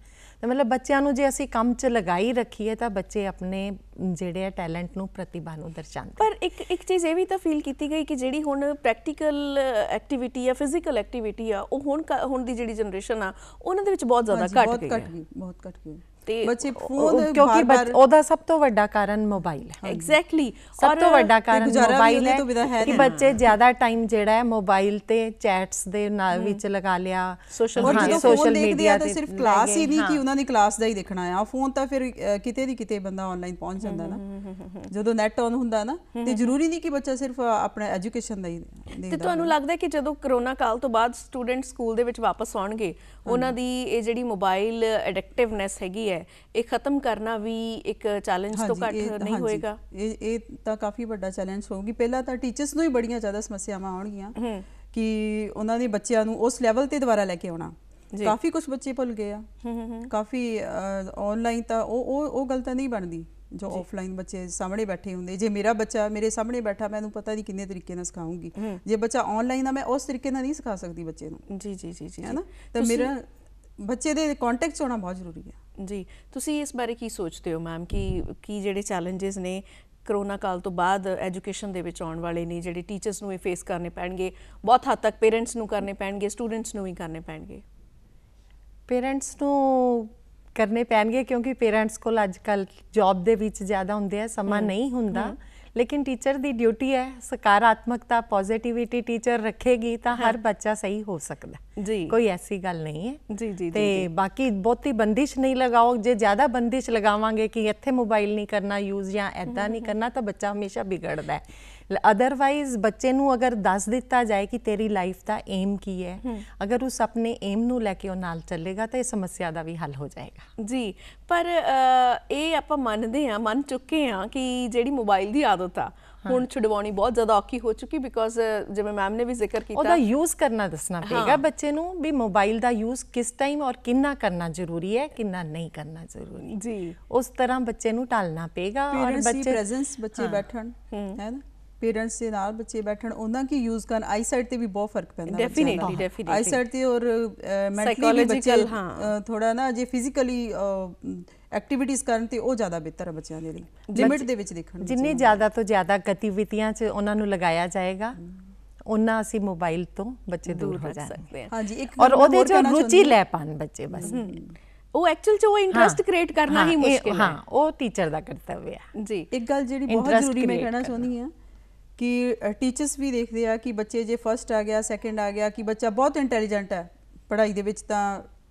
ਮਤਲਬ ਬੱਚਿਆਂ ਨੂੰ ਜੇ ਅਸੀਂ ਕੰਮ 'ਚ ਲਗਾਈ ਰੱਖੀਏ ਤਾਂ ਬੱਚੇ ਆਪਣੇ ਜਿਹੜੇ ਆ ਟੈਲੈਂਟ ਨੂੰ ਪ੍ਰਤਿਭਾ ਨੂੰ ਦਰਸਾਉਂਦੇ ਪਰ ਇੱਕ ਇੱਕ ਚੀਜ਼ ਇਹ ਵੀ ਤਾਂ ਫੀਲ ਕੀਤੀ ਗਈ ਕਿ ਜਿਹੜੀ ਹੁਣ ਪ੍ਰੈਕਟੀਕਲ ਐਕਟੀਵਿਟੀ ਆ ਫਿਜ਼ੀਕਲ ਐਕਟੀਵਿਟੀ ਆ ਉਹ ਹੁਣ ਹੁਣ ਦੀ ਜਿਹੜੀ ਜਨਰੇਸ਼ਨ ਆ ਉਹਨਾਂ ਦੇ ਵਿੱਚ ਬਹੁਤ ਜ਼ਿਆਦਾ ਘਟ ਗਈ ਬਹੁਤ ਘਟ ਗਈ ਬਹੁਤ ਘਟ ਗਈ ਤੇ ਬੱਚੇ ਫੋਨ ਕਿਉਂਕਿ ਉਹਦਾ ਸਭ ਤੋਂ ਵੱਡਾ ਕਾਰਨ ਮੋਬਾਈਲ ਹੈ ਐਗਜ਼ੈਕਟਲੀ ਸਭ ਤੋਂ ਵੱਡਾ ਕਾਰਨ ਮੋਬਾਈਲ ਹੈ ਕਿ ਬੱਚੇ ਜ਼ਿਆਦਾ ਟਾਈਮ ਜਿਹੜਾ ਹੈ ਮੋਬਾਈਲ ਤੇ ਚੈਟਸ ਦੇ ਨਾਲ ਵਿੱਚ ਲਗਾ ਲਿਆ ਸੋਸ਼ਲ ਮੀਡੀਆ ਤੇ ਸਿਰਫ ਕਲਾਸ ਹੀ ਨਹੀਂ ਕਿ ਉਹਨਾਂ ਦੀ ਕਲਾਸ ਦਾ ਹੀ ਦੇਖਣਾ ਆ ਫੋਨ ਤਾਂ ਫਿਰ ਕਿਤੇ ਦੀ ਕਿਤੇ ਬੰਦਾ ਆਨਲਾਈਨ ਪਹੁੰਚ ਜਾਂਦਾ ਨਾ ਜਦੋਂ ਨੈਟ ਆਨ ਹੁੰਦਾ ਨਾ ਤੇ ਜ਼ਰੂਰੀ ਨਹੀਂ ਕਿ ਬੱਚਾ ਸਿਰਫ ਆਪਣਾ ਐਜੂਕੇਸ਼ਨ ਦਾ ਹੀ ਦੇਖਦਾ ਤੇ ਤੁਹਾਨੂੰ ਲੱਗਦਾ ਕਿ ਜਦੋਂ ਕਰੋਨਾ ਕਾਲ ਤੋਂ ਬਾਅਦ ਸਟੂਡੈਂਟ ਸਕੂਲ ਦੇ ਵਿੱਚ ਵਾਪਸ ਆਉਣਗੇ ਉਹਨਾਂ ਦੀ ਇਹ ਜਿਹੜੀ ਮੋਬਾਈਲ ਐਡਿਕਟਿਵਨੈਸ ਹੈਗੀ ਹੈ ਇਹ ਖਤਮ ਕਰਨਾ ਵੀ ਇੱਕ ਚੈਲੰਜ ਤੋਂ ਘੱਟ ਨਹੀਂ ਹੋਏਗਾ ਇਹ ਇਹ ਤਾਂ ਕਾਫੀ ਵੱਡਾ ਚੈਲੰਜ ਹੋਊਗੀ ਪਹਿਲਾਂ ਤਾਂ ਟੀਚਰਸ ਨੂੰ ਹੀ ਬੜੀਆਂ ਜ਼ਿਆਦਾ ਸਮੱਸਿਆਵਾਂ ਆਉਣਗੀਆਂ ਕਿ ਉਹਨਾਂ ਦੇ ਬੱਚਿਆਂ ਨੂੰ ਉਸ ਲੈਵਲ ਤੇ ਦੁਬਾਰਾ ਲੈ ਕੇ ਆਉਣਾ ਕਾਫੀ ਕੁਝ ਬੱਚੇ ਭੁੱਲ ਗਏ ਆ ਕਾਫੀ ਆਨਲਾਈਨ ਤਾਂ ਉਹ ਉਹ ਉਹ ਗੱਲ ਤਾਂ ਨਹੀਂ ਬਣਦੀ ਜੋ ਆਫਲਾਈਨ ਬੱਚੇ ਸਾਹਮਣੇ ਬੈਠੇ ਹੁੰਦੇ ਜੇ ਮੇਰਾ ਬੱਚਾ ਮੇਰੇ ਸਾਹਮਣੇ ਬੈਠਾ ਮੈਨੂੰ ਪਤਾ ਨਹੀਂ ਕਿੰਨੇ ਤਰੀਕੇ ਨਾਲ ਸਿਖਾਉਂਗੀ ਜੇ ਬੱਚਾ ਆਨਲਾਈਨ ਆ ਮੈਂ ਉਸ ਤਰੀਕੇ ਨਾਲ ਨਹੀਂ ਸਿਖਾ ਸਕਦੀ ਬੱਚੇ ਨੂੰ ਜੀ ਜੀ ਜੀ ਜੀ ਹੈ ਨਾ ਤਾਂ ਮੇਰਾ ਬੱਚੇ ਦੇ ਕੰਟੈਕਟ ਹੋਣਾ ਬਹੁਤ ਜ਼ਰੂਰੀ ਹੈ ਜੀ ਤੁਸੀਂ ਇਸ ਬਾਰੇ ਕੀ ਸੋਚਦੇ ਹੋ ਮੈਮ ਕਿ ਕੀ ਜਿਹੜੇ ਚੈਲੰਜਸ ਨੇ ਕਰੋਨਾ ਕਾਲ ਤੋਂ ਬਾਅਦ ਐਜੂਕੇਸ਼ਨ ਦੇ ਵਿੱਚ ਆਉਣ ਵਾਲੇ ਨੇ ਜਿਹੜੇ ਟੀਚਰਸ ਨੂੰ ਇਹ ਫੇਸ ਕਰਨੇ ਪੈਣਗੇ ਬਹੁਤ ਹੱਦ ਤੱਕ ਪੇਰੈਂਟਸ ਨੂੰ ਕਰਨੇ ਪੈਣਗੇ ਸਟੂਡੈਂਟਸ ਨੂੰ ਵੀ ਕਰਨੇ ਪੈਣਗੇ ਪੇਰੈਂਟਸ ਨੂੰ ਕਰਨੇ ਪੈਣਗੇ ਕਿਉਂਕਿ ਪੇਰੈਂਟਸ ਕੋਲ ਅੱਜ ਕੱਲ ਜੌਬ ਦੇ ਵਿੱਚ ਜ਼ਿਆਦਾ ਹੁੰਦੇ ਆ ਸਮਾਂ ਨਹੀਂ ਹੁੰਦਾ ਲੇਕਿਨ ਟੀਚਰ ਦੀ ਡਿਊਟੀ ਹੈ ਸਕਾਰਾਤਮਕਤਾ ਪੋਜ਼ਿਟਿਵਿਟੀ ਟੀਚਰ ਰੱਖੇਗੀ ਤਾਂ ਹਰ ਬੱਚਾ ਸਹੀ ਹੋ ਸਕਦਾ ਜੀ ਕੋਈ ਐਸੀ ਗੱਲ ਨਹੀਂ ਹੈ ਜੀ ਜੀ ਤੇ ਬਾਕੀ ਬਹੁਤੀ ਬੰਦਿਸ਼ ਨਹੀਂ ਲਗਾਓ ਜੇ ਜ਼ਿਆਦਾ ਬੰਦਿਸ਼ ਲਗਾਵਾਂਗੇ ਕਿ ਇੱਥੇ ਮੋਬਾਈਲ ਨਹੀਂ ਕਰਨਾ ਯੂਜ਼ ਜਾਂ ਐਦਾਂ ਨਹੀਂ ਕਰਨਾ ਤਾਂ ਬੱਚਾ ਹਮੇਸ਼ਾ ਵਿਗੜਦਾ ਹੈ अदरवाइज बच्चे अगर दस दिता जाए कि तेरी लाइफ का एम की है हम्म। अगर उस अपने एम नू लैके चलेगा तो यह समस्या का भी हल हो जाएगा जी पर ये आप मनते हैं हाँ, मन चुके हैं हाँ कि जी मोबाइल की आदत आ हूँ छुड़वा बहुत ज्यादा औखी हो चुकी बिकॉज जिमें मैम ने भी जिक्र किया यूज करना दसना हाँ। पेगा हाँ। बच्चे भी मोबाइल का यूज किस टाइम और कि करना जरूरी है कि नहीं करना जरूरी जी उस तरह बच्चे टालना पेगा और बच्चे बैठन हम्म। ਪੇਰੈਂਟਸ ਦੇ ਨਾਲ ਬੱਚੇ ਬੈਠਣ ਉਹਨਾਂ ਕੀ ਯੂਜ਼ ਕਰਨ ਆਈ ਸਾਈਡ ਤੇ ਵੀ ਬਹੁਤ ਫਰਕ ਪੈਂਦਾ ਹੈ ਡੈਫੀਨਿਟਲੀ ਡੈਫੀਨਿਟਲੀ ਆਈ ਸਾਈਡ ਤੇ ਔਰ ਮੈਂਟਲੀ ਬੱਚੇ ਥੋੜਾ ਨਾ ਜੇ ਫਿਜ਼ੀਕਲੀ ਐਕਟੀਵਿਟੀਜ਼ ਕਰਨ ਤੇ ਉਹ ਜ਼ਿਆਦਾ ਬਿਹਤਰ ਹੈ ਬੱਚਿਆਂ ਦੇ ਲਈ ਲਿਮਿਟ ਦੇ ਵਿੱਚ ਦੇਖਣ ਜਿੰਨੇ ਜ਼ਿਆਦਾ ਤੋਂ ਜ਼ਿਆਦਾ ਗਤੀਵਿਧੀਆਂ 'ਚ ਉਹਨਾਂ ਨੂੰ ਲਗਾਇਆ ਜਾਏਗਾ ਉਹਨਾਂ ਅਸੀਂ ਮੋਬਾਈਲ ਤੋਂ ਬੱਚੇ ਦੂਰ ਹੋ ਸਕਦੇ ਹਾਂ ਹਾਂਜੀ ਇੱਕ ਔਰ ਉਹਦੇ 'ਚ ਰੁਚੀ ਲੈ ਪਾਣ ਬੱਚੇ ਬਸ ਉਹ ਐਕਚੁਅਲ ਚ ਉਹ ਇੰਟਰਸਟ ਕ੍ਰੀਏਟ ਕਰਨਾ ਹੀ ਮੁਸ਼ਕਿਲ ਹੈ ਹਾਂ ਉਹ ਟੀਚਰ ਦਾ ਕਰਤੱਵ ਹੈ ਜੀ ਇੱਕ ਗੱਲ ਜਿਹੜੀ ਬਹੁਤ ਜ਼ਰੂਰੀ ਮੈਂ ਕਹਿਣਾ ਚਾਹੁੰਦੀ ਹਾਂ ਕਿ ਟੀਚਰਸ ਵੀ ਦੇਖਦੇ ਆ ਕਿ ਬੱਚੇ ਜੇ ਫਰਸਟ ਆ ਗਿਆ ਸੈਕੰਡ ਆ ਗਿਆ ਕਿ ਬੱਚਾ ਬਹੁਤ ਇੰਟੈਲੀਜੈਂਟ ਹੈ ਪੜ੍ਹਾਈ ਦੇ ਵਿੱਚ ਤਾਂ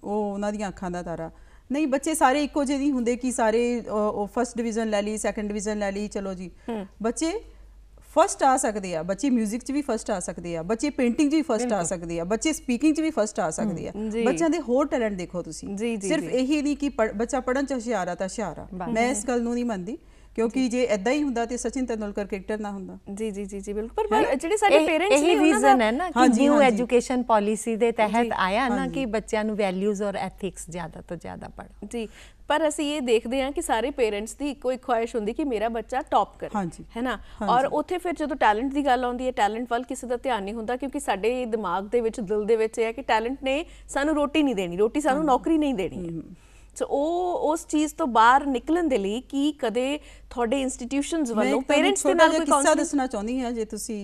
ਉਹ ਉਹਨਾਂ ਦੀਆਂ ਅੱਖਾਂ ਦਾ ਤਾਰਾ ਨਹੀਂ ਬੱਚੇ ਸਾਰੇ ਇੱਕੋ ਜਿਹੇ ਨਹੀਂ ਹੁੰਦੇ ਕਿ ਸਾਰੇ ਉਹ ਫਰਸਟ ਡਿਵੀਜ਼ਨ ਲੈ ਲਈ ਸੈਕੰਡ ਡਿਵੀਜ਼ਨ ਲੈ ਲਈ ਚਲੋ ਜੀ ਬੱਚੇ ਫਸਟ ਆ ਸਕਦੇ ਆ ਬੱਚੇ 뮤직 'ਚ ਵੀ ਫਸਟ ਆ ਸਕਦੇ ਆ ਬੱਚੇ ਪੇਂਟਿੰਗ 'ਚ ਵੀ ਫਸਟ ਆ ਸਕਦੇ ਆ ਬੱਚੇ ਸਪੀਕਿੰਗ 'ਚ ਵੀ ਫਸਟ ਆ ਸਕਦੇ ਆ ਬੱਚਿਆਂ ਦੇ ਹੋਰ ਟੈਲੈਂਟ ਦੇਖੋ ਤੁਸੀਂ ਸਿਰਫ ਇਹੀ ਨਹੀਂ ਕਿ ਬੱਚਾ ਪੜਨ 'ਚ ਹੁਸ਼ਿਆਰ ਆ ਤਾਂ ਹੁਸ਼ਿਆਰ ਆ ਮੈਂ ਇਸ ਗੱਲ ਨੂੰ ਨਹੀਂ ਮੰਨਦੀ ਕਿਉਂਕਿ ਜੇ ਐਦਾਂ ਹੀ ਹੁੰਦਾ ਤੇ ਸਚਿਨ ਤੈਂਦੁਲਕਰ ਕ੍ਰਿਕਟਰ ਨਾ ਹੁੰਦਾ ਜੀ ਜੀ ਜੀ ਜੀ ਬਿਲਕੁਲ ਪਰ ਜਿਹੜੇ ਸਾਡੇ ਪੇਰੈਂਟਸ ਨੇ ਉਹਨਾਂ ਰੀਜ਼ਨ ਹੈ ਨਾ ਕਿ ਨਿਊ ਐਜੂਕੇਸ਼ਨ ਪਾਲਿਸੀ ਦੇ ਤਹਿਤ ਆਇਆ ਨਾ ਕਿ ਬੱਚਿਆਂ ਨੂੰ ਵੈਲਿਊਜ਼ ਔਰ ਐਥਿਕਸ ਜ਼ਿਆਦਾ ਤੋਂ ਜ਼ਿਆਦਾ ਪੜ੍ਹ ਜੀ ਪਰ ਅਸੀਂ ਇਹ ਦੇਖਦੇ ਹਾਂ ਕਿ ਸਾਰੇ ਪੇਰੈਂਟਸ ਦੀ ਇੱਕੋ ਇੱਕ ਖੁਆਇਸ਼ ਹੁੰਦੀ ਕਿ ਮੇਰਾ ਬੱਚਾ ਟੌਪ ਕਰੇ ਹੈਨਾ ਔਰ ਉੱਥੇ ਫਿਰ ਜਦੋਂ ਟੈਲੈਂਟ ਦੀ ਗੱਲ ਆਉਂਦੀ ਹੈ ਟੈਲੈਂਟ ਵੱਲ ਕਿਸੇ ਦਾ ਧਿਆਨ ਨਹੀਂ ਹੁੰਦਾ ਕਿਉਂਕਿ ਸਾਡੇ ਦਿਮਾਗ ਦੇ ਵਿੱਚ ਦਿਲ ਦੇ ਵਿੱਚ ਇਹ ਹੈ ਕਿ ਟੈਲੈਂਟ ਨੇ ਸਾਨੂੰ ਰੋਟੀ ਨਹੀਂ ਦੇਣੀ ਰੋਟੀ ਸਾਨੂੰ ਨੌਕਰੀ ਨਹੀਂ ਦੇਣੀ ਹੈ ਸੋ ਉਹ ਉਸ ਚੀਜ਼ ਤੋਂ ਬਾਹਰ ਨਿਕਲਣ ਦੇ ਲਈ ਕੀ ਕਦੇ ਤੁਹਾਡੇ ਇੰਸਟੀਟਿਊਸ਼ਨਸ ਵੱਲੋਂ ਪੇਰੈਂਟਸ ਦੇ ਨਾਲ ਕੋਈ ਕਿੱਸਾ ਦੱਸਣਾ ਚਾਹੁੰਦੀ ਹਾਂ ਜੇ ਤੁਸੀਂ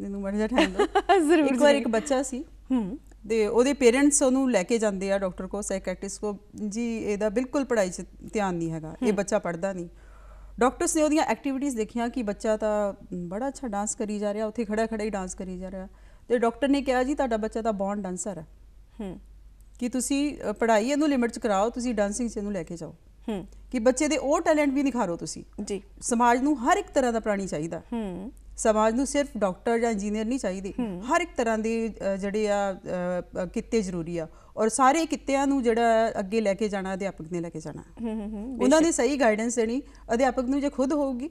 ਮੈਨੂੰ ਮੜ ਜਾ ਟਾਈਮ ਦੋ ਇੱਕ ਵਾਰ ਇੱਕ ਬੱਚਾ ਸੀ ਹੂੰ ਤੇ ਉਹਦੇ ਪੇਰੈਂਟਸ ਉਹਨੂੰ ਲੈ ਕੇ ਜਾਂਦੇ ਆ ਡਾਕਟਰ ਕੋ ਸਾਈਕੈਟ੍ਰਿਸਟ ਕੋ ਜੀ ਇਹਦਾ ਬਿਲਕੁਲ ਪੜ੍ਹਾਈ 'ਚ ਧਿਆਨ ਨਹੀਂ ਹੈਗਾ ਇਹ ਬੱਚਾ ਪੜਦਾ ਨਹੀਂ ਡਾਕਟਰਸ ਨੇ ਉਹਦੀਆਂ ਐਕਟੀਵਿਟੀਆਂ ਦੇਖੀਆਂ ਕਿ ਬੱਚਾ ਤਾਂ ਬੜਾ ਅੱਛਾ ਡਾਂਸ ਕਰੀ ਜਾ ਰਿਹਾ ਉੱਥੇ ਖੜਾ ਖੜਾ ਹੀ ਡਾਂਸ ਕਰੀ ਜਾ ਰਿਹਾ ਤੇ ਡਾਕਟਰ ਨੇ ਕਿਹਾ ਜੀ ਤੁਹਾਡਾ ਬੱਚਾ ਤਾਂ ਬੌਂਡ ਡਾਂਸਰ ਹੈ ਹੂੰ ਕਿ ਤੁਸੀਂ ਪੜ੍ਹਾਈ ਇਹਨੂੰ ਲਿਮਿਟ 'ਚ ਕਰਾਓ ਤੁਸੀਂ ਡਾਂਸਿੰਗ 'ਚ ਇਹਨੂੰ ਲੈ ਕੇ ਜਾਓ ਹੂੰ ਕਿ ਬੱਚੇ ਦੇ ਉਹ ਟੈਲੈਂਟ ਵੀ ਨਿਖਾਰੋ ਤੁਸੀਂ ਜੀ ਸਮਾਜ ਨੂੰ ਹਰ ਇੱਕ ਤਰ੍ਹਾਂ ਦਾ ਪ੍ਰਾਣੀ ਚਾਹੀਦਾ ਹੂੰ ਸਮਾਜ ਨੂੰ ਸਿਰਫ ਡਾਕਟਰ ਜਾਂ ਇੰਜੀਨੀਅਰ ਨਹੀਂ ਚਾਹੀਦੇ ਹਰ ਇੱਕ ਤਰ੍ਹਾਂ ਦੇ ਜਿਹੜੇ ਆ ਕਿੱਤੇ ਜ਼ਰੂਰੀ ਆ ਔਰ ਸਾਰੇ ਕਿੱਤਿਆਂ ਨੂੰ ਜਿਹੜਾ ਅੱਗੇ ਲੈ ਕੇ ਜਾਣਾ ਅਧਿਆਪਕ ਨੇ ਲੈ ਕੇ ਜਾਣਾ ਹੂੰ ਹੂੰ ਉਹਨਾਂ ਦੀ ਸਹੀ ਗਾਈਡੈਂਸ ਦੇਣੀ ਅਧਿਆਪਕ ਨੂੰ ਜੇ ਖੁਦ ਹੋਊਗੀ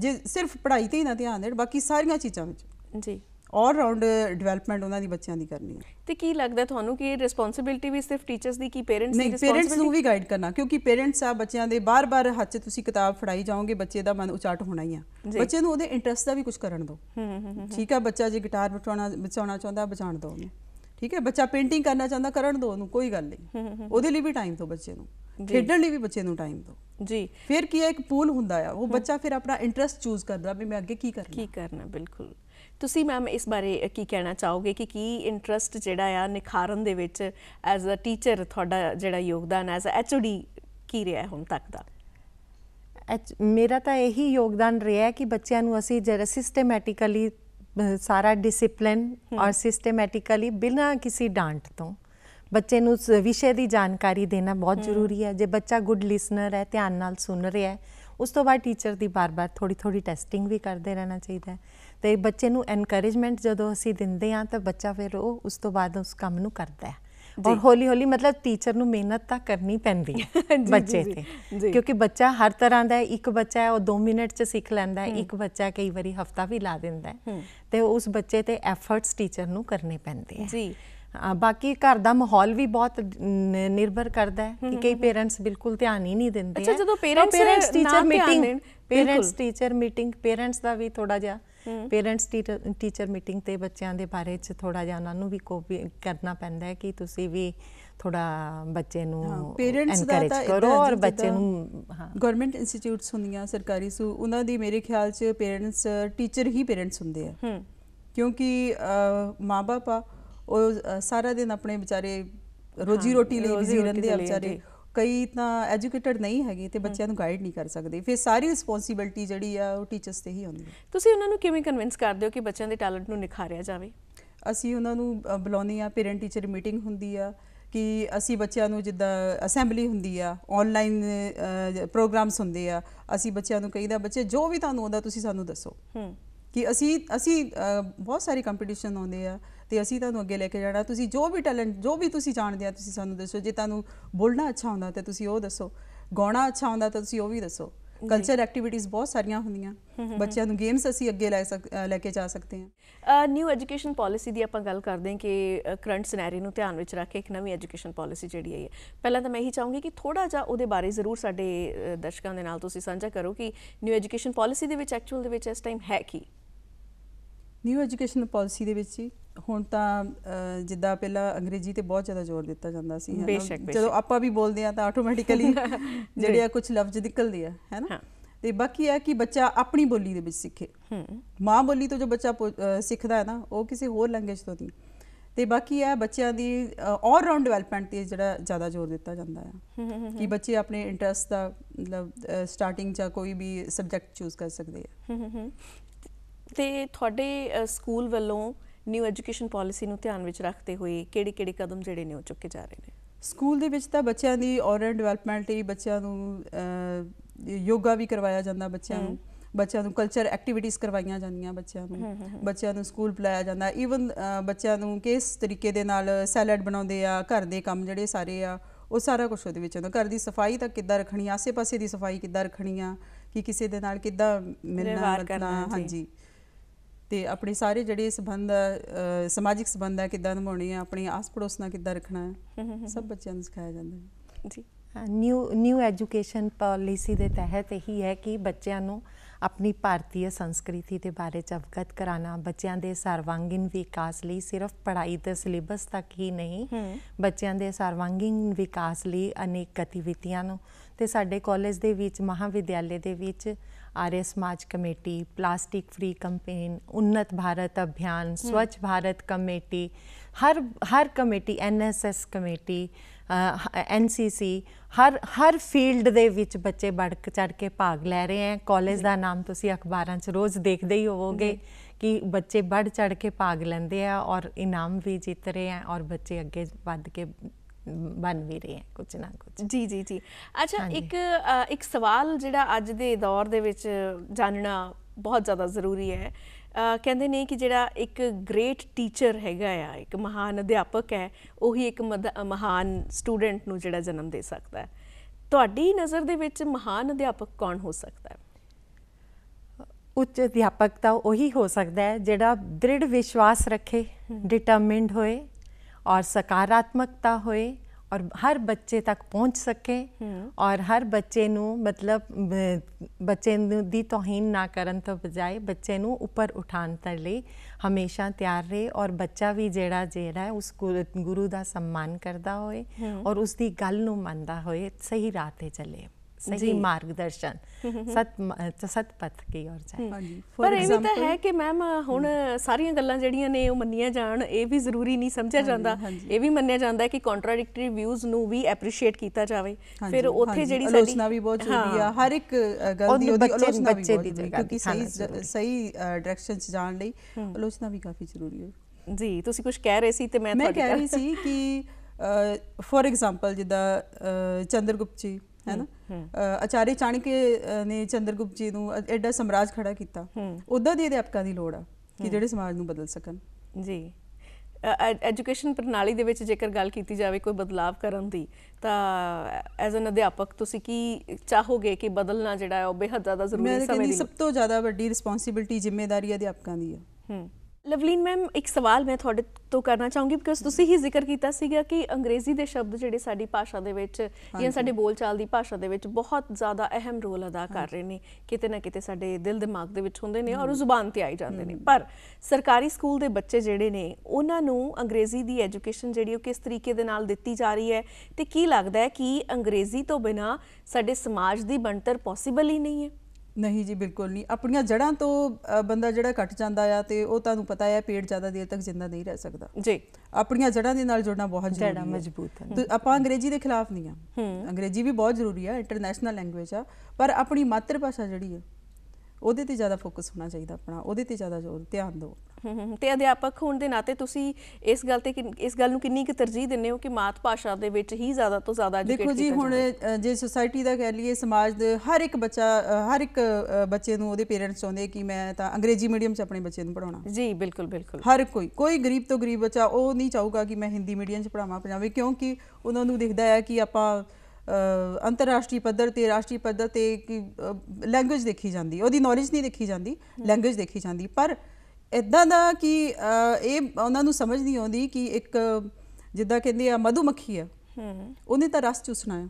ਜੇ ਸਿਰਫ ਪੜ੍ਹਾਈ ਤੇ ਹੀ ਨਾ ਧਿਆਨ ਦੇਣ ਬਾਕੀ ਸਾਰੀਆਂ ਚੀਜ਼ਾਂ ਵਿੱਚ ਜੀ ਆਲ ਰਾਉਂਡ ਡਿਵੈਲਪਮੈਂਟ ਉਹਨਾਂ ਦੀ ਬੱਚਿਆਂ ਦੀ ਕਰਨੀ ਹੈ ਤੇ ਕੀ ਲੱਗਦਾ ਤੁਹਾਨੂੰ ਕਿ ਰਿਸਪੌਂਸਿਬਿਲਟੀ ਵੀ ਸਿਰਫ ਟੀਚਰਸ ਦੀ ਕੀ ਪੇਰੈਂਟਸ ਦੀ ਰਿਸਪੌਂਸਿਬਿਲਟੀ ਨਹੀਂ ਪੇਰੈਂਟਸ ਨੂੰ ਵੀ ਗਾਈਡ ਕਰਨਾ ਕਿਉਂਕਿ ਪੇਰੈਂਟਸ ਆ ਬੱਚਿਆਂ ਦੇ ਬਾਰ-ਬਾਰ ਹੱਥ 'ਚ ਤੁਸੀਂ ਕਿਤਾਬ ਫੜਾਈ ਜਾਓਗੇ ਬੱਚੇ ਦਾ ਮਨ ਉਚਾਟ ਹੋਣਾ ਹੀ ਆ ਬੱਚੇ ਨੂੰ ਉਹਦੇ ਇੰਟਰਸਟ ਦਾ ਵੀ ਕੁਝ ਕਰਨ ਦਿਓ ਠੀਕ ਆ ਬੱਚਾ ਜੇ ਗਿਟਾਰ ਬਚਾਉਣਾ ਬਚਾਉਣਾ ਚਾਹੁੰਦਾ ਬਚਾਉਣ ਦਿਓ ਉਹਨੂੰ ਠੀਕ ਹੈ ਬੱਚਾ ਪੇਂਟਿੰਗ ਕਰਨਾ ਚਾਹੁੰਦਾ ਕਰਨ ਦਿਓ ਉਹਨੂੰ ਕੋਈ ਗੱਲ ਨਹੀਂ ਉਹਦੇ ਲਈ ਵੀ ਟਾਈਮ ਦਿਓ ਬੱਚੇ ਨੂੰ ਖੇਡਣ ਲਈ ਵੀ ਬੱਚੇ ਨੂੰ ਟਾਈਮ ਦਿਓ ਜੀ ਫਿਰ ਕੀ ਹੈ ਇੱਕ ਪੂਲ ਹੁੰਦਾ ਆ ਉਹ ਬੱਚਾ ਫਿਰ ਆਪਣਾ ਇੰਟਰਸਟ ਚੂਜ਼ ਕਰਦਾ ਵੀ ਮੈਂ ਅੱਗੇ ਕੀ ਕਰਨਾ ਕੀ ਕਰਨਾ ਬਿਲਕੁਲ ਤੁਸੀਂ ਮੈਮ ਇਸ ਬਾਰੇ ਕੀ ਕਹਿਣਾ ਚਾਹੋਗੇ ਕਿ ਕੀ ਇੰਟਰਸਟ ਜਿਹੜਾ ਆ ਨਿਖਾਰਨ ਦੇ ਵਿੱਚ ਐਜ਼ ਅ ਟੀਚਰ ਤੁਹਾਡਾ ਜਿਹੜਾ ਯੋਗਦਾਨ ਐਜ਼ ਅ ਐਚਓਡੀ ਕੀ ਰਿਹਾ ਹੁਣ ਤੱਕ ਦਾ ਮੇਰਾ ਤਾਂ ਇਹੀ ਯੋਗਦਾਨ ਰਿਹਾ ਕਿ ਬੱਚਿਆਂ ਨੂੰ ਅਸੀਂ ਜਿਹੜਾ ਸਿਸਟਮੈਟਿਕਲੀ ਸਾਰਾ ਡਿਸਪਲਿਨ ਔਰ ਸਿਸਟਮੈਟਿਕਲੀ ਬਿਨਾਂ ਕਿਸੇ ਡਾਂਟ ਤੋਂ ਬੱਚੇ ਨੂੰ ਵਿਸ਼ੇ ਦੀ ਜਾਣਕਾਰੀ ਦੇਣਾ ਬਹੁਤ ਜ਼ਰੂਰੀ ਹੈ ਜੇ ਬੱਚਾ ਗੁੱਡ ਲਿਸਨਰ ਹੈ ਧਿਆਨ ਨਾਲ ਸੁਣ ਰਿਹਾ ਹੈ ਉਸ ਤੋਂ ਬਾਅਦ ਟੀਚਰ ਦੀ ਬਾਰ-ਬਾਰ ਥੋੜੀ-ਥੋੜੀ ਟੈਸਟਿੰਗ ਵੀ ਕਰਦੇ ਰਹਿਣਾ ਚਾਹੀਦਾ ਹੈ ਤੇ ਬੱਚੇ ਨੂੰ ਐਨਕਰੇਜਮੈਂਟ ਜਦੋਂ ਅਸੀਂ ਦਿੰਦੇ ਆ ਤਾਂ ਬੱਚਾ ਫਿਰ ਉਹ ਉਸ ਤੋਂ ਬਾਅਦ ਉਸ ਕੰਮ ਨੂੰ ਕਰਦਾ ਹੈ ਔਰ ਹੌਲੀ ਹੌਲੀ ਮਤਲਬ ਟੀਚਰ ਨੂੰ ਮਿਹਨਤ ਤਾਂ ਕਰਨੀ ਪੈਂਦੀ ਹੈ [LAUGHS] ਬੱਚੇ ਤੇ ਕਿਉਂਕਿ ਬੱਚਾ ਹਰ ਤਰ੍ਹਾਂ ਦਾ ਹੈ ਇੱਕ ਬੱਚਾ ਹੈ ਉਹ 2 ਮਿੰਟ ਚ ਸਿੱਖ ਲੈਂਦਾ ਹੈ ਇੱਕ ਬੱਚਾ ਕਈ ਵਾਰੀ ਹਫਤਾ ਵੀ ਲਾ ਦਿੰਦਾ ਹੈ ਤੇ ਉਸ ਬੱਚੇ ਤੇ ਐਫਰਟਸ ਟੀਚਰ ਨੂੰ ਕਰਨੇ ਪੈਂਦੇ ਆ ਜੀ ਬਾਕੀ ਘਰ ਦਾ ਮਾਹੌਲ ਵੀ ਬਹੁਤ ਨਿਰਭਰ ਕਰਦਾ ਹੈ ਕਿ ਕਈ ਪੇਰੈਂਟਸ ਬਿਲਕੁਲ ਧਿਆਨ ਹੀ ਨਹੀਂ ਦਿੰਦੇ ਅੱਛਾ ਜਦੋਂ parents teacher meeting parents teacher meeting parents ਦਾ ਵੀ ਥੋੜਾ ਜਿਹਾ ਪੇਰੈਂਟਸ ਟੀਚਰ ਮੀਟਿੰਗ ਤੇ ਬੱਚਿਆਂ ਦੇ ਬਾਰੇ ਚ ਥੋੜਾ ਜਿਹਾ ਉਹਨਾਂ ਨੂੰ ਵੀ ਕੋਪੀ ਕਰਨਾ ਪੈਂਦਾ ਹੈ ਕਿ ਤੁਸੀਂ ਵੀ ਥੋੜਾ ਬੱਚੇ ਨੂੰ ਪੇਰੈਂਟਸ ਦਾ ਤਾਂ ਕਰੋ ਔਰ ਬੱਚੇ ਨੂੰ ਹਾਂ ਗਵਰਨਮੈਂਟ ਇੰਸਟੀਚਿਊਟਸ ਹੁੰਦੀਆਂ ਸਰਕਾਰੀ ਸੂ ਉਹਨਾਂ ਦੀ ਮੇਰੇ ਖਿਆਲ ਚ ਪੇਰੈਂਟਸ ਟੀਚਰ ਹੀ ਪੇਰੈਂਟਸ ਹੁੰਦੇ ਆ ਕਿਉਂਕਿ ਮਾਪੇ ਉਹ ਸਾਰਾ ਦਿਨ ਆਪਣੇ ਵਿਚਾਰੇ ਰੋਜੀ ਰੋਟੀ ਲਈ ਬਿਜ਼ੀ ਰਹਿੰਦੇ ਆ ਵਿਚਾਰੇ ਕਈ ਤਾਂ ਐਜੂਕੇਟਡ ਨਹੀਂ ਹੈਗੇ ਤੇ ਬੱਚਿਆਂ ਨੂੰ ਗਾਈਡ ਨਹੀਂ ਕਰ ਸਕਦੇ ਫਿਰ ਸਾਰੀ ਰਿਸਪੌਂਸਿਬਿਲਟੀ ਜਿਹੜੀ ਆ ਉਹ ਟੀਚਰਸ ਤੇ ਹੀ ਆਉਂਦੀ ਹੈ ਤੁਸੀਂ ਉਹਨਾਂ ਨੂੰ ਕਿਵੇਂ ਕਨਵਿੰਸ ਕਰਦੇ ਹੋ ਕਿ ਬੱਚਿਆਂ ਦੇ ਟੈਲੈਂਟ ਨੂੰ ਨਿਖਾਰਿਆ ਜਾਵੇ ਅਸੀਂ ਉਹਨਾਂ ਨੂੰ ਬੁਲਾਉਂਦੇ ਆ ਪੇਰੈਂਟ ਟੀਚਰ ਮੀਟਿੰਗ ਹੁੰਦੀ ਆ ਕਿ ਅਸੀਂ ਬੱਚਿਆਂ ਨੂੰ ਜਿੱਦਾਂ ਅਸੈਂਬਲੀ ਹੁੰਦੀ ਆ ਆਨਲਾਈਨ ਪ੍ਰੋਗਰਾਮਸ ਹੁੰਦੇ ਆ ਅਸੀਂ ਬੱਚਿਆਂ ਨੂੰ ਕਹਿੰਦਾ ਬੱਚੇ ਜੋ ਵੀ ਤੁਹਾਨੂੰ ਆਉਂਦਾ ਤੁਸੀਂ ਸਾਨੂੰ ਦੱਸੋ ਹੂੰ ਕਿ ਅਸੀਂ ਅਸੀਂ ਬਹੁਤ ਸਾਰੇ ਕੰਪੀਟੀਸ਼ਨ ਆਉਂਦੇ ਆ ਤੇ ਅਸੀਂ ਤੁਹਾਨੂੰ ਅੱਗੇ ਲੈ ਕੇ ਜਾਣਾ ਤੁਸੀਂ ਜੋ ਵੀ ਟੈਲੈਂਟ ਜੋ ਵੀ ਤੁਸੀਂ ਜਾਣਦੇ ਆ ਤੁਸੀਂ ਸਾਨੂੰ ਦੱਸੋ ਜੇ ਤੁਹਾਨੂੰ ਬੋਲਣਾ ਅੱਛਾ ਹੁੰਦਾ ਤੇ ਤੁਸੀਂ ਉਹ ਦੱਸੋ ਗਾਉਣਾ ਅੱਛਾ ਹੁੰਦਾ ਤਾਂ ਤੁਸੀਂ ਉਹ ਵੀ ਦੱਸੋ ਕਲਚਰ ਐਕਟੀਵਿਟੀਜ਼ ਬਹੁਤ ਸਾਰੀਆਂ ਹੁੰਦੀਆਂ ਬੱਚਿਆਂ ਨੂੰ ਗੇਮਸ ਅਸੀਂ ਅੱਗੇ ਲੈ ਲੈ ਕੇ ਜਾ ਸਕਦੇ ਹਾਂ ਨਿਊ ਐਜੂਕੇਸ਼ਨ ਪਾਲਿਸੀ ਦੀ ਆਪਾਂ ਗੱਲ ਕਰਦੇ ਹਾਂ ਕਿ ਕਰੰਟ ਸਿਨੈਰੀਓ ਨੂੰ ਧਿਆਨ ਵਿੱਚ ਰੱਖ ਕੇ ਇੱਕ ਨਵੀਂ ਐਜੂਕੇਸ਼ਨ ਪਾਲਿਸੀ ਜਿਹੜੀ ਆਈ ਹੈ ਪਹਿਲਾਂ ਤਾਂ ਮੈਂ ਇਹੀ ਚਾਹੂੰਗੀ ਕਿ ਥੋੜਾ ਜਿਹਾ ਉਹਦੇ ਬਾਰੇ ਜ਼ਰੂਰ ਸਾਡੇ ਦਰਸ਼ਕਾਂ ਦੇ ਨਾਲ ਤੁਸੀਂ ਸਾਂਝਾ ਕਰੋ ਕਿ ਨਿਊ ਐਜੂਕੇਸ਼ਨ ਪਾਲਿਸੀ ਦੇ ਵਿੱਚ ਐਕਚੁਅਲ ਦੇ ਵਿੱਚ ਇਸ ਟਾਈਮ ਹੈ ਕੀ ਨਿਊ ਐਜੂਕੇਸ਼ਨ ਪਾਲਿਸੀ ਦੇ ਵਿੱਚ ਹੀ ਹੁਣ ਤਾਂ ਜਿੱਦਾਂ ਪਹਿਲਾਂ ਅੰਗਰੇਜ਼ੀ ਤੇ ਬਹੁਤ ਜ਼ਿਆਦਾ ਜ਼ੋਰ ਦਿੱਤਾ ਜਾਂਦਾ ਸੀ ਜਦੋਂ ਆਪਾਂ ਵੀ ਬੋਲਦੇ ਆ ਤਾਂ ਆਟੋਮੈਟਿਕਲੀ [LAUGHS] ਜਿਹੜੇ ਆ ਕੁਝ ਲਫ਼ਜ਼ ਨਿਕਲਦੇ ਆ ਹੈਨਾ ਤੇ ਬਾਕੀ ਆ ਕਿ ਬੱਚਾ ਆਪਣੀ ਬੋਲੀ ਦੇ ਵਿੱਚ ਸਿੱਖੇ ਮਾਂ ਬੋਲੀ ਤੋਂ ਜੋ ਬੱਚਾ ਸਿੱਖਦਾ ਹੈ ਨਾ ਉਹ ਕਿਸੇ ਹੋਰ ਲੈਂਗੁਏਜ ਤੋਂ ਨਹੀਂ ਤੇ ਬਾਕੀ ਆ ਬੱਚਿਆਂ ਦੀ ਆਲ ਰਾਉਂਡ ਡਿਵੈਲਪਮੈਂਟ ਤੇ ਜਿਹੜਾ ਜ਼ਿਆਦਾ ਜ਼ੋਰ ਦਿੱਤਾ ਜਾਂਦਾ ਹੈ ਕਿ ਬੱਚੇ ਆਪਣੇ ਇੰਟਰਸਟ ਦਾ ਮਤਲਬ ਸਟਾਰਟਿੰਗ ਜਾਂ ਕੋਈ ਵੀ ਸਬਜੈਕਟ ਚੂਜ਼ ਕਰ ਸਕਦੇ ਆ ਤੇ ਤੁਹਾਡੇ ਸਕੂਲ ਵੱਲੋਂ ਨਿਊ ਐਜੂਕੇਸ਼ਨ ਪਾਲਿਸੀ ਨੂੰ ਧਿਆਨ ਵਿੱਚ ਰੱਖਦੇ ਹੋਏ ਕਿਹੜੇ-ਕਿਹੜੇ ਕਦਮ ਜਿਹੜੇ ਨੇ ਉਹ ਚੁੱਕੇ ਜਾ ਰਹੇ ਨੇ ਸਕੂਲ ਦੇ ਵਿੱਚ ਤਾਂ ਬੱਚਿਆਂ ਦੀ ਔਰਲ ਡਿਵੈਲਪਮੈਂਟ ਲਈ ਬੱਚਿਆਂ ਨੂੰ ਯੋਗਾ ਵੀ ਕਰਵਾਇਆ ਜਾਂਦਾ ਬੱਚਿਆਂ ਨੂੰ ਬੱਚਿਆਂ ਨੂੰ ਕਲਚਰ ਐਕਟੀਵਿਟੀਆਂ ਕਰਵਾਈਆਂ ਜਾਂਦੀਆਂ ਬੱਚਿਆਂ ਨੂੰ ਬੱਚਿਆਂ ਨੂੰ ਸਕੂਲ ਬੁਲਾਇਆ ਜਾਂਦਾ ਈਵਨ ਬੱਚਿਆਂ ਨੂੰ ਕਿਸ ਤਰੀਕੇ ਦੇ ਨਾਲ ਸੈਲਡ ਬਣਾਉਂਦੇ ਆ ਘਰ ਦੇ ਕੰਮ ਜਿਹੜੇ ਸਾਰੇ ਆ ਉਹ ਸਾਰਾ ਕੁਝ ਉਹਦੇ ਵਿੱਚ ਹੁੰਦਾ ਘਰ ਦੀ ਸਫਾਈ ਤਾਂ ਕਿੱਦਾਂ ਰੱਖਣੀ ਆਸੇ-ਪਾਸੇ ਦੀ ਸਫਾਈ ਕਿੱਦਾਂ ਰੱਖਣੀ ਆ ਕਿ ਕਿਸੇ ਦੇ ਨਾਲ ਕਿੱਦਾਂ ਮਿਲਣਾ ਕਰਨਾ ਹਾਂਜੀ ਤੇ ਆਪਣੇ ਸਾਰੇ ਜਿਹੜੇ ਸਬੰਧ ਸਮਾਜਿਕ ਸਬੰਧ ਹੈ ਕਿੱਦਾਂ ਨਿਭਾਉਣੇ ਆ ਆਪਣੇ ਆਸ ਪੜੋਸ ਨਾਲ ਕਿੱਦਾਂ ਰੱਖਣਾ ਹੈ ਸਭ ਬੱਚਿਆਂ ਨੂੰ ਸਿਖਾਇਆ ਜਾਂਦਾ ਹੈ ਜੀ ਨਿਊ ਨਿਊ ਐਜੂਕੇਸ਼ਨ ਪਾਲਿਸੀ ਦੇ ਤਹਿਤ ਹੀ ਹੈ ਕਿ ਬੱਚਿਆਂ ਨੂੰ ਆਪਣੀ ਭਾਰਤੀ ਸੰਸਕ੍ਰਿਤੀ ਦੇ ਬਾਰੇ ਚ ਕਰਾਣਾ ਬੱਚਿਆਂ ਦੇ ਸਰਵਾਂਗੀਨ ਵਿਕਾਸ ਲਈ ਸਿਰਫ ਪੜ੍ਹਾਈ ਤੇ ਸਿਲੇਬਸ ਤੱਕ ਹੀ ਨਹੀਂ ਬੱਚਿਆਂ ਦੇ ਸਰਵਾਂਗੀਨ ਵਿਕਾਸ ਲਈ ਅਨੇਕ ਗਤੀਵਿਧੀਆਂ ਨੂੰ ਤੇ ਸਾਡੇ ਕਾਲਜ ਦੇ ਵਿੱਚ ਮਹਾਵਿਦਿਆਲੇ ਦੇ ਵਿੱਚ आर्य समाज कमेटी प्लास्टिक फ्री कंपेन उन्नत भारत अभियान हम्म। स्वच्छ भारत कमेटी हर हर committee N S S committee N C C हर हर फील्ड के बच्चे बढ़ चढ़ के भाग लै रहे हैं कॉलेज का नाम तुम अखबारों रोज़ देखते ही हो गए कि बच्चे बढ़ चढ़ के भाग लेंदे है और इनाम भी जीत रहे हैं और बच्चे अगे बढ़ के ਬਨ ਵੀ ਰਹੇ ਹੈ ਕੁਝ ਨਾ ਕੁਝ ਜੀ ਜੀ ਜੀ ਅੱਛਾ ਇੱਕ ਇੱਕ ਸਵਾਲ ਜਿਹੜਾ ਅੱਜ ਦੇ ਦੌਰ ਦੇ ਵਿੱਚ ਜਾਣਨਾ ਬਹੁਤ ਜ਼ਿਆਦਾ ਜ਼ਰੂਰੀ ਹੈ ਕਹਿੰਦੇ ਨੇ ਕਿ ਜਿਹੜਾ ਇੱਕ ਗ੍ਰੇਟ ਟੀਚਰ ਹੈਗਾ ਆ ਇੱਕ ਮਹਾਨ ਅਧਿਆਪਕ ਹੈ ਉਹੀ ਇੱਕ ਮਹਾਨ ਸਟੂਡੈਂਟ ਨੂੰ ਜਿਹੜਾ ਜਨਮ ਦੇ ਸਕਦਾ ਹੈ ਤੁਹਾਡੀ ਨਜ਼ਰ ਦੇ ਵਿੱਚ ਮਹਾਨ ਅਧਿਆਪਕ ਕੌਣ ਹੋ ਸਕਦਾ ਹੈ ਉੱਚ ਅਧਿਆਪਕ ਤਾਂ ਉਹੀ ਹੋ ਸਕਦਾ ਹੈ ਜਿਹੜਾ ਦ੍ਰਿੜ ਵਿਸ਼ਵਾਸ ਰੱਖੇ ਡਿਟਰਮਿੰਡ ਹੋਏ और सकारात्मकता होए और हर बच्चे तक पहुंच सके हम्म। और हर बच्चे नू मतलब बच्चे दी तोहीन ना करन तो बजाय बच्चे नू ऊपर उठान तर ले हमेशा तैयार रहे और बच्चा भी जेड़ा जेड़ा है उस गुरु का सम्मान करता होए हम्म। और उस दी गल नू मनदा होए सही राते चले ਸਹੀ ਮਾਰਗਦਰਸ਼ਨ [LAUGHS] ਸਤ ਸਤ ਪਥ ਕੀ ਔਰ ਜਾਏ ਪਰ ਇਹ ਵੀ ਤਾਂ ਹੈ ਕਿ ਮੈਮ ਹੁਣ ਸਾਰੀਆਂ ਗੱਲਾਂ ਜਿਹੜੀਆਂ ਨੇ ਉਹ ਮੰਨੀਆਂ ਜਾਣ ਇਹ ਵੀ ਜ਼ਰੂਰੀ ਨਹੀਂ ਸਮਝਿਆ ਜਾਂਦਾ ਇਹ ਵੀ ਮੰਨਿਆ ਜਾਂਦਾ ਹੈ ਕਿ ਕੰਟਰਡਿਕਟਰੀ ਵਿਊਜ਼ ਨੂੰ ਵੀ ਐਪਰੀਸ਼ੀਏਟ ਕੀਤਾ ਜਾਵੇ ਫਿਰ ਉੱਥੇ ਜਿਹੜੀ ਸਾਡੀ ਆਲੋਚਨਾ ਵੀ ਬਹੁਤ ਜ਼ਰੂਰੀ ਆ ਹਰ ਇੱਕ ਗੱਲ ਦੀ ਉਹਦੀ ਆਲੋਚਨਾ ਵੀ ਬਹੁਤ ਜ਼ਰੂਰੀ ਕਿਉਂਕਿ ਸਹੀ ਸਹੀ ਡਾਇਰੈਕਸ਼ਨ ਚ ਜਾਣ ਲਈ ਆਲੋਚਨਾ ਵੀ ਕਾਫੀ ਜ਼ਰੂਰੀ ਹੈ ਜੀ ਤੁਸੀਂ ਕੁਝ ਕਹਿ ਰਹੇ ਸੀ ਤੇ ਮੈਂ ਤੁਹਾਡੇ ਕਹਿ ਰਹੀ ਸੀ ਕਿ ਫੋਰ ਐਗਜ਼ਾਮਪਲ ਜਿੱਦਾਂ ਚੰਦਰਗੁਪਤ ਜੀ ਹੈਨਾ ਆਚਾਰੀ ਚਾਣਕੇ ਨੇ ਚੰਦਰਗੁਪਤ ਜੀ ਨੂੰ ਐਡਾ ਸਮਰਾਜ ਖੜਾ ਕੀਤਾ ਉਦਾਂ ਦੇ ਅਧਿਆਪਕਾਂ ਦੀ ਲੋੜ ਆ ਕਿ ਜਿਹੜੇ ਸਮਾਜ ਨੂੰ ਬਦਲ ਸਕਣ ਜੀ ਐਜੂਕੇਸ਼ਨ ਪ੍ਰਣਾਲੀ ਦੇ ਵਿੱਚ ਜੇਕਰ ਗੱਲ ਕੀਤੀ ਜਾਵੇ ਕੋਈ ਬਦਲਾਅ ਕਰਨ ਦੀ ਤਾਂ ਐਜ਼ ਅਨ ਅਧਿਆਪਕ ਤੁਸੀਂ ਕੀ ਚਾਹੋਗੇ ਕਿ ਬਦਲਣਾ ਜਿਹੜਾ ਹੈ ਉਹ ਬੇਹੱਦ ਜ਼ਿਆਦਾ ਜ਼ਰੂਰੀ ਸਮੇਂ ਦੀ ਸਭ ਤੋਂ ਜ਼ਿਆਦਾ ਵੱਡੀ ਰਿਸਪੌਂਸਿਬਿਲਟੀ ਜ਼ਿੰਮੇਵਾਰੀ ਅਧਿਆਪਕਾਂ ਦੀ ਹੈ ਹੂੰ ਲਵਲੀਨ ਮੈਮ ਇੱਕ ਸਵਾਲ ਮੈਂ ਤੁਹਾਡੇ ਤੋਂ ਕਰਨਾ ਚਾਹੂੰਗੀ ਬਿਕਾਜ਼ ਤੁਸੀਂ ਹੀ ਜ਼ਿਕਰ ਕੀਤਾ ਸੀਗਾ ਕਿ ਅੰਗਰੇਜ਼ੀ ਦੇ ਸ਼ਬਦ ਜਿਹੜੇ ਸਾਡੀ ਭਾਸ਼ਾ ਦੇ ਵਿੱਚ ਜਾਂ ਸਾਡੇ ਬੋਲਚਾਲ ਦੀ ਭਾਸ਼ਾ ਦੇ ਵਿੱਚ ਬਹੁਤ ਜ਼ਿਆਦਾ ਅਹਿਮ ਰੋਲ ਅਦਾ ਕਰ ਰਹੇ ਨੇ ਕਿਤੇ ਨਾ ਕਿਤੇ ਸਾਡੇ ਦਿਲ ਦਿਮਾਗ ਦੇ ਵਿੱਚ ਹੁੰਦੇ ਨੇ ਔਰ ਉਹ ਜ਼ੁਬਾਨ ਤੇ ਆਈ ਜਾਂਦੇ ਨੇ ਪਰ ਸਰਕਾਰੀ ਸਕੂਲ ਦੇ ਬੱਚੇ ਜਿਹੜੇ ਨੇ ਉਹਨਾਂ ਨੂੰ ਅੰਗਰੇਜ਼ੀ ਦੀ ਐਜੂਕੇਸ਼ਨ ਜਿਹੜੀ ਉਹ ਕਿਸ ਤਰੀਕੇ ਦੇ ਨਾਲ ਦਿੱਤੀ ਜਾ ਰਹੀ ਹੈ ਤੇ ਕੀ ਲੱਗਦਾ ਹੈ ਕਿ ਅੰਗਰੇਜ਼ੀ ਤੋਂ ਬਿਨਾ ਸਾਡੇ ਸਮਾਜ ਦੀ ਬਣਤਰ ਪੋਸੀਬਲ ਹੀ ਨਹੀਂ ਹੈ ਨਹੀਂ ਜੀ ਬਿਲਕੁਲ ਨਹੀਂ ਆਪਣੀਆਂ ਜੜਾਂ ਤੋਂ ਬੰਦਾ ਜਿਹੜਾ ਕੱਟ ਜਾਂਦਾ ਆ ਤੇ ਉਹ ਤੁਹਾਨੂੰ ਪਤਾ ਹੈ ਪੇੜ ਜ਼ਿਆਦਾ ਦੇਰ ਤੱਕ ਜ਼ਿੰਦਾ ਨਹੀਂ ਰਹਿ ਸਕਦਾ ਜੀ ਆਪਣੀਆਂ ਜੜਾਂ ਦੇ ਨਾਲ ਜੁੜਨਾ ਬਹੁਤ ਜ਼ਰੂਰੀ ਹੈ ਜੜਾਂ ਮਜ਼ਬੂਤ ਹਨ ਤੇ ਆਪਾਂ ਅੰਗਰੇਜ਼ੀ ਦੇ ਖਿਲਾਫ ਨਹੀਂ ਆ ਅੰਗਰੇਜ਼ੀ ਵੀ ਬਹੁਤ ਜ਼ਰੂਰੀ ਆ ਇੰਟਰਨੈਸ਼ਨਲ ਲੈਂਗੁਏਜ ਆ ਪਰ ਆਪਣੀ ਮਾਤਰ ਭਾਸ਼ਾ ਜਿਹੜੀ ਹੈ ਉਹਦੇ ਤੇ ਜ਼ਿਆਦਾ ਫੋਕਸ ਹੋਣਾ ਚਾਹੀਦਾ ਆਪਣਾ ਉਹਦੇ ਤੇ ਜ਼ਿਆਦਾ ਜ਼ੋਰ ਧਿਆਨ ਦਿਓ ਤੇ ਅਧਿਆਪਕ ਹੋਣ ਦੇ ਨਾਤੇ ਤੁਸੀਂ ਇਸ ਗੱਲ ਤੇ ਇਸ ਗੱਲ ਨੂੰ ਕਿੰਨੀ ਕੁ ਤਰਜੀਹ ਦਿੰਦੇ ਹੋ ਕਿ ਮਾਤ ਭਾਸ਼ਾ ਦੇ ਵਿੱਚ ਹੀ ਜ਼ਿਆਦਾ ਤੋਂ ਜ਼ਿਆਦਾ ਐਜੂਕੇਟ ਦੇਖੋ ਜੀ ਹੁਣ ਜੇ ਸੋਸਾਇਟੀ ਦਾ ਕਹਿ ਲਈਏ ਸਮਾਜ ਦੇ ਹਰ ਇੱਕ ਬੱਚਾ ਹਰ ਇੱਕ ਬੱਚੇ ਨੂੰ ਉਹਦੇ ਪੇਰੈਂਟਸ ਚਾਹੁੰਦੇ ਕਿ ਮੈਂ ਤਾਂ ਅੰਗਰੇਜ਼ੀ ਮੀਡੀਅਮ 'ਚ ਆਪਣੇ ਬੱਚੇ ਨੂੰ ਪੜਾਉਣਾ ਜੀ ਬਿਲਕੁਲ ਬਿਲਕੁਲ ਹਰ ਕੋਈ ਕੋਈ ਗਰੀਬ ਤੋਂ ਗਰੀਬ ਬੱਚਾ ਉਹ ਨਹੀਂ ਚਾਹੂਗਾ ਕਿ ਮੈਂ ਹਿੰਦੀ ਮੀਡੀਅਮ 'ਚ ਪੜਾਵਾਂ ਪੰਜਾਬੀ ਕਿਉਂਕਿ ਉਹਨਾਂ ਨੂੰ ਦਿਖਦਾ ਹੈ ਕਿ ਆਪਾਂ ਅੰਤਰਰਾਸ਼ਟਰੀ ਪੱਧਰ ਤੇ ਰਾਸ਼ਟਰੀ ਪੱਧਰ ਤੇ ਲੈਂਗੁਏਜ ਦੇਖੀ ਜਾਂਦੀ ਉਹਦੀ ਨੌਲੇਜ ਨਹੀਂ ਦੇਖੀ ਜਾਂਦੀ ਲੈਂਗੁਏਜ ਦੇਖੀ ਜਾਂਦੀ ਪਰ ਇਦਾਂ ਦਾ ਕਿ ਇਹ ਉਹਨਾਂ ਨੂੰ ਸਮਝ ਨਹੀਂ ਆਉਂਦੀ ਕਿ ਇੱਕ ਜਿੱਦਾਂ ਕਹਿੰਦੇ ਆ ਮਧੂ ਮੱਖੀ ਆ ਹੂੰ ਉਹਨੇ ਤਾਂ ਰਸ ਚੂਸਣਾ ਹੈ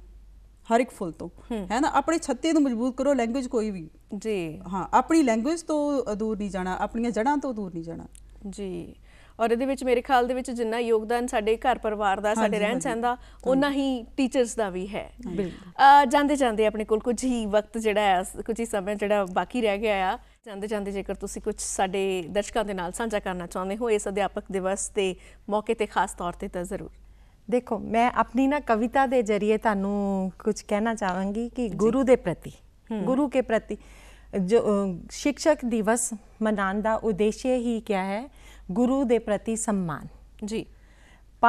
ਹਰ ਇੱਕ ਫੁੱਲ ਤੋਂ ਹੈ ਨਾ ਆਪਣੇ ਛੱਤੇ ਨੂੰ ਮਜ਼ਬੂਤ ਕਰੋ ਲੈਂਗੁਏਜ ਕੋਈ ਵੀ ਜੀ ਹਾਂ ਆਪਣੀ ਲੈਂਗੁਏਜ ਤੋਂ ਦੂਰ ਨਹੀਂ ਜਾਣਾ ਆਪਣੀਆਂ ਜੜਾਂ ਤੋਂ ਦੂਰ ਨਹੀਂ ਜਾਣਾ ਜੀ ਔਰ ਇਹਦੇ ਵਿੱਚ ਮੇਰੇ ਖਿਆਲ ਦੇ ਵਿੱਚ ਜਿੰਨਾ ਯੋਗਦਾਨ ਸਾਡੇ ਘਰ ਪਰਿਵਾਰ ਦਾ ਸਾਡੇ ਰਹਿਣ ਸਹਿਣ ਦਾ ਉਹਨਾਂ ਹੀ ਟੀਚਰਸ ਦਾ ਵੀ ਹੈ ਬਿਲਕੁਲ ਜਾਂਦੇ ਜਾਂਦੇ ਆਪਣੇ ਕੋਲ ਕੁਝ ਹੀ ਵਕਤ ਜਿਹੜਾ ਹੈ ਕੁਝ ਹੀ ਸਮਾਂ ਜਿਹੜਾ ਬਾਕੀ ਰਹਿ ਗਿਆ ਆ ਜਾਂਦੇ ਜਾਂਦੇ ਜੇਕਰ ਤੁਸੀਂ ਕੁਝ ਸਾਡੇ ਦਰਸ਼ਕਾਂ ਦੇ ਨਾਲ ਸਾਂਝਾ ਕਰਨਾ ਚਾਹੁੰਦੇ ਹੋ ਇਸ ਅਧਿਆਪਕ ਦਿਵਸ ਦੇ ਮੌਕੇ ਤੇ ਖਾਸ ਤੌਰ ਤੇ ਤਾਂ ਜ਼ਰੂਰ ਦੇਖੋ ਮੈਂ ਆਪਣੀ ਨਾ ਕਵਿਤਾ ਦੇ ਜਰੀਏ ਤੁਹਾਨੂੰ ਕੁਝ ਕਹਿਣਾ ਚਾਹਾਂਗੀ ਕਿ ਗੁਰੂ ਦੇ ਪ੍ਰਤੀ ਗੁਰੂ ਕੇ ਪ੍ਰਤੀ ਜੋ ਸ਼ਿਕਸ਼ਕ ਦਿਵਸ ਮਨਾਉਣ ਦਾ ਉਦੇਸ਼ ਹੀ ਕੀ ਹੈ ਗੁਰੂ ਦੇ ਪ੍ਰਤੀ ਸਨਮਾਨ ਜੀ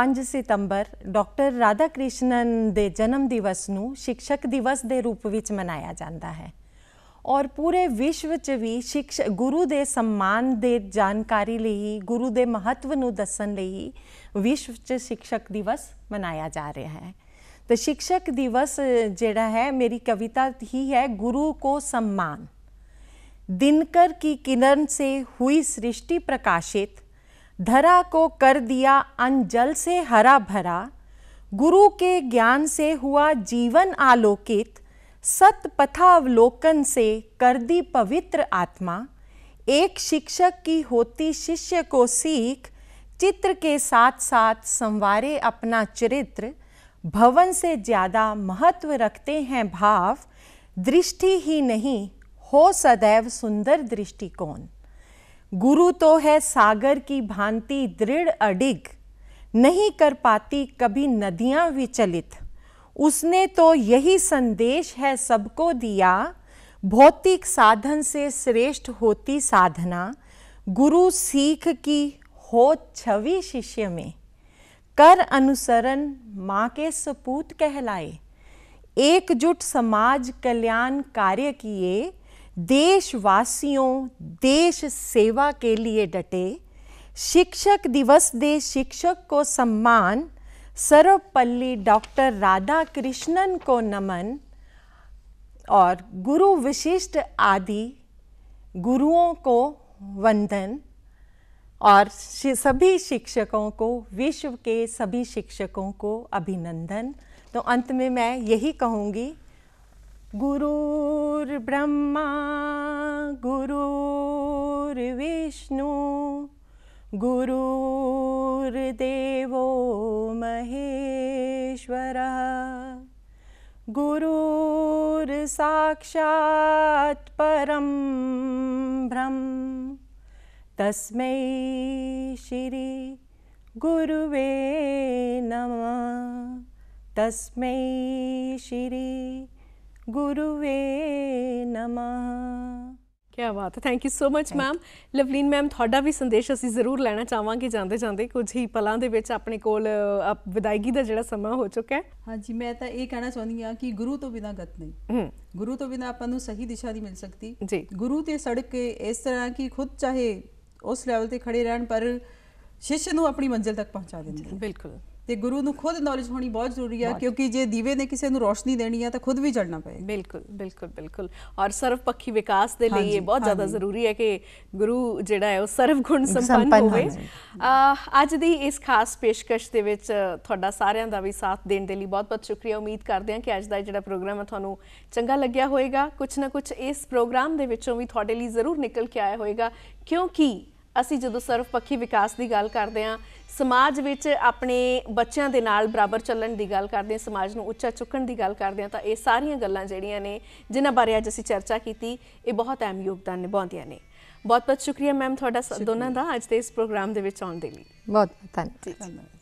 5 ਸਤੰਬਰ ਡਾਕਟਰ ਰਾਧਾ ਕ੍ਰਿਸ਼ਨਨ ਦੇ ਜਨਮ ਦਿਵਸ ਨੂੰ ਸ਼ਿਕਸ਼ਕ ਦਿਵਸ ਦੇ ਰੂਪ ਵਿੱਚ ਮਨਾਇਆ ਜਾਂਦਾ ਹੈ विश्व च भी शिक्ष गुरु के सम्मान दे जानकारी ले ही गुरु के महत्व ਮਹੱਤਵ दसन ले ही विश्व च शिक्षक दिवस मनाया जा रहा है तो शिक्षक दिवस जड़ा है मेरी कविता ही है गुरु को सम्मान दिनकर की किरण से हुई सृष्टि प्रकाशित धरा को कर दिया अंजल से हरा भरा गुरु के ज्ञान से हुआ जीवन आलोकित सतपथावलोकन से कर दी पवित्र आत्मा एक शिक्षक की होती शिष्य को सीख चित्र के साथ साथ संवारे अपना चरित्र भवन से ज़्यादा महत्व रखते हैं भाव दृष्टि ही नहीं हो सदैव सुंदर दृष्टिकोण गुरु तो है सागर की भांति दृढ़ अडिग नहीं कर पाती कभी नदियाँ विचलित उसने तो यही संदेश है सबको दिया भौतिक साधन से श्रेष्ठ होती साधना गुरु सीख की हो छवि शिष्य में कर अनुसरण माँ के सपूत कहलाए एकजुट समाज कल्याण कार्य किए देशवासियों देश सेवा के लिए डटे शिक्षक दिवस दे शिक्षक को सम्मान सर्वपल्ली डॉक्टर राधा कृष्णन को नमन और गुरु विशिष्ट आदि गुरुओं को वंदन और सभी शिक्षकों को विश्व के सभी शिक्षकों को अभिनंदन तो अंत में मैं यही कहूँगी गुरुर्ब्रह्मा गुरुर्विष्णु गुरुर्देवो महेश्वरः गुरुर्साक्षात् परं ब्रह्म तस्मै श्री गुरुवे नमः तस्मै श्री गुरुवे नमः ਕੀ ਬਾਤ ਹੈ thank you so much ma'am Lovleen ma'am ਤੁਹਾਡਾ ਵੀ ਸੰਦੇਸ਼ ਅਸੀਂ ਜ਼ਰੂਰ ਲੈਣਾ ਚਾਹਾਂਗੇ ਜਾਂਦੇ ਜਾਂਦੇ ਕੁਝ ਹੀ ਪਲਾਂ ਦੇ ਵਿੱਚ ਆਪਣੇ ਕੋਲ ਵਿਦਾਇਗੀ ਦਾ ਜਿਹੜਾ ਸਮਾਂ ਹੋ ਚੁੱਕਾ ਹੈ ਹਾਂਜੀ ਮੈਂ ਤਾਂ ਇਹ ਕਹਿਣਾ ਚਾਹੁੰਦੀ ਹਾਂ ਕਿ ਗੁਰੂ ਤੋਂ ਬਿਨਾ ਗਤ ਨਹੀਂ ਗੁਰੂ ਤੋਂ ਬਿਨਾ ਆਪਾਂ ਨੂੰ ਸਹੀ ਦਿਸ਼ਾ ਨਹੀਂ ਮਿਲ ਸਕਦੀ ਜੀ ਗੁਰੂ ਤੇ ਸੜਕ ਕੇ ਇਸ ਤਰ੍ਹਾਂ ਕਿ ਖੁਦ ਚਾਹੇ ਉਸ ਲੈਵਲ ਤੇ ਖੜੇ ਰਹਿਣ ਪਰ ਸ਼ਿਸ਼ ਨੂੰ ਆਪਣੀ ਮੰਜ਼ਿਲ ਤੱਕ ਪਹੁੰਚਾ ਦਿੰਦੇ ਬਿਲਕੁਲ ਤੇ ਗੁਰੂ ਨੂੰ ਖੁਦ ਨੌਲੇਜ ਹੋਣੀ ਬਹੁਤ ਜ਼ਰੂਰੀ ਹੈ ਕਿਉਂਕਿ ਜੇ ਦੀਵੇ ਨੇ ਕਿਸੇ ਨੂੰ ਰੋਸ਼ਨੀ ਦੇਣੀ ਹੈ ਤਾਂ ਖੁਦ ਵੀ ਜਲਣਾ ਪਏ ਬਿਲਕੁਲ ਬਿਲਕੁਲ ਬਿਲਕੁਲ ਔਰ ਸਰਵਪੱਖੀ ਵਿਕਾਸ ਦੇ ਲਈ ਇਹ ਬਹੁਤ ਜ਼ਿਆਦਾ ਜ਼ਰੂਰੀ ਹੈ ਕਿ ਗੁਰੂ ਜਿਹੜਾ ਹੈ ਉਹ ਸਰਵ ਗੁਣ ਸੰਪੰਨ ਹੋਵੇ ਅੱਜ ਦੀ ਇਸ ਖਾਸ ਪੇਸ਼ਕਸ਼ ਦੇ ਵਿੱਚ ਤੁਹਾਡਾ ਸਾਰਿਆਂ ਦਾ ਵੀ ਸਾਥ ਦੇਣ ਦੇ ਲਈ ਬਹੁਤ-ਬਹੁਤ ਸ਼ੁਕਰੀਆ ਉਮੀਦ ਕਰਦੇ ਹਾਂ ਕਿ ਅੱਜ ਦਾ ਜਿਹੜਾ ਪ੍ਰੋਗਰਾਮ ਹੈ ਤੁਹਾਨੂੰ ਚੰਗਾ ਲੱਗਿਆ ਹੋਵੇਗਾ ਕੁਝ ਨਾ ਕੁਝ ਇਸ ਪ੍ਰੋਗਰਾਮ ਦੇ ਵਿੱਚੋਂ ਵੀ ਤੁਹਾਡੇ ਲਈ ਜ਼ਰੂਰ ਨਿਕਲ ਕੇ ਆਇਆ ਹੋਵੇਗਾ ਕਿਉਂਕਿ ਅਸੀਂ ਜਦੋਂ ਸਰਵਪੱਖੀ ਵਿਕਾਸ ਦੀ ਗੱਲ ਕਰਦੇ ਹਾਂ ਸਮਾਜ ਵਿੱਚ ਆਪਣੇ ਬੱਚਿਆਂ ਦੇ ਨਾਲ ਬਰਾਬਰ ਚੱਲਣ ਦੀ ਗੱਲ ਕਰਦੇ ਹਾਂ ਸਮਾਜ ਨੂੰ ਉੱਚਾ ਚੁੱਕਣ ਦੀ ਗੱਲ ਕਰਦੇ ਹਾਂ ਤਾਂ ਇਹ ਸਾਰੀਆਂ ਗੱਲਾਂ ਜਿਹੜੀਆਂ ਨੇ ਜਿਨ੍ਹਾਂ ਬਾਰੇ ਅੱਜ ਅਸੀਂ ਚਰਚਾ ਕੀਤੀ ਇਹ ਬਹੁਤ ਅਹਿਮ ਯੋਗਦਾਨ ਨਿਭਾਉਂਦੀਆਂ ਨੇ ਬਹੁਤ ਬਹੁਤ ਸ਼ੁਕਰੀਆ ਮੈਮ ਤੁਹਾਡਾ ਦੋਨਾਂ ਦਾ ਅੱਜ ਦੇ ਇਸ ਪ੍ਰੋਗਰਾਮ ਦੇ ਵਿੱਚ ਆਉਣ ਦੇ ਲਈ ਬਹੁਤ ਬਹੁਤ ਧੰਨਵਾਦ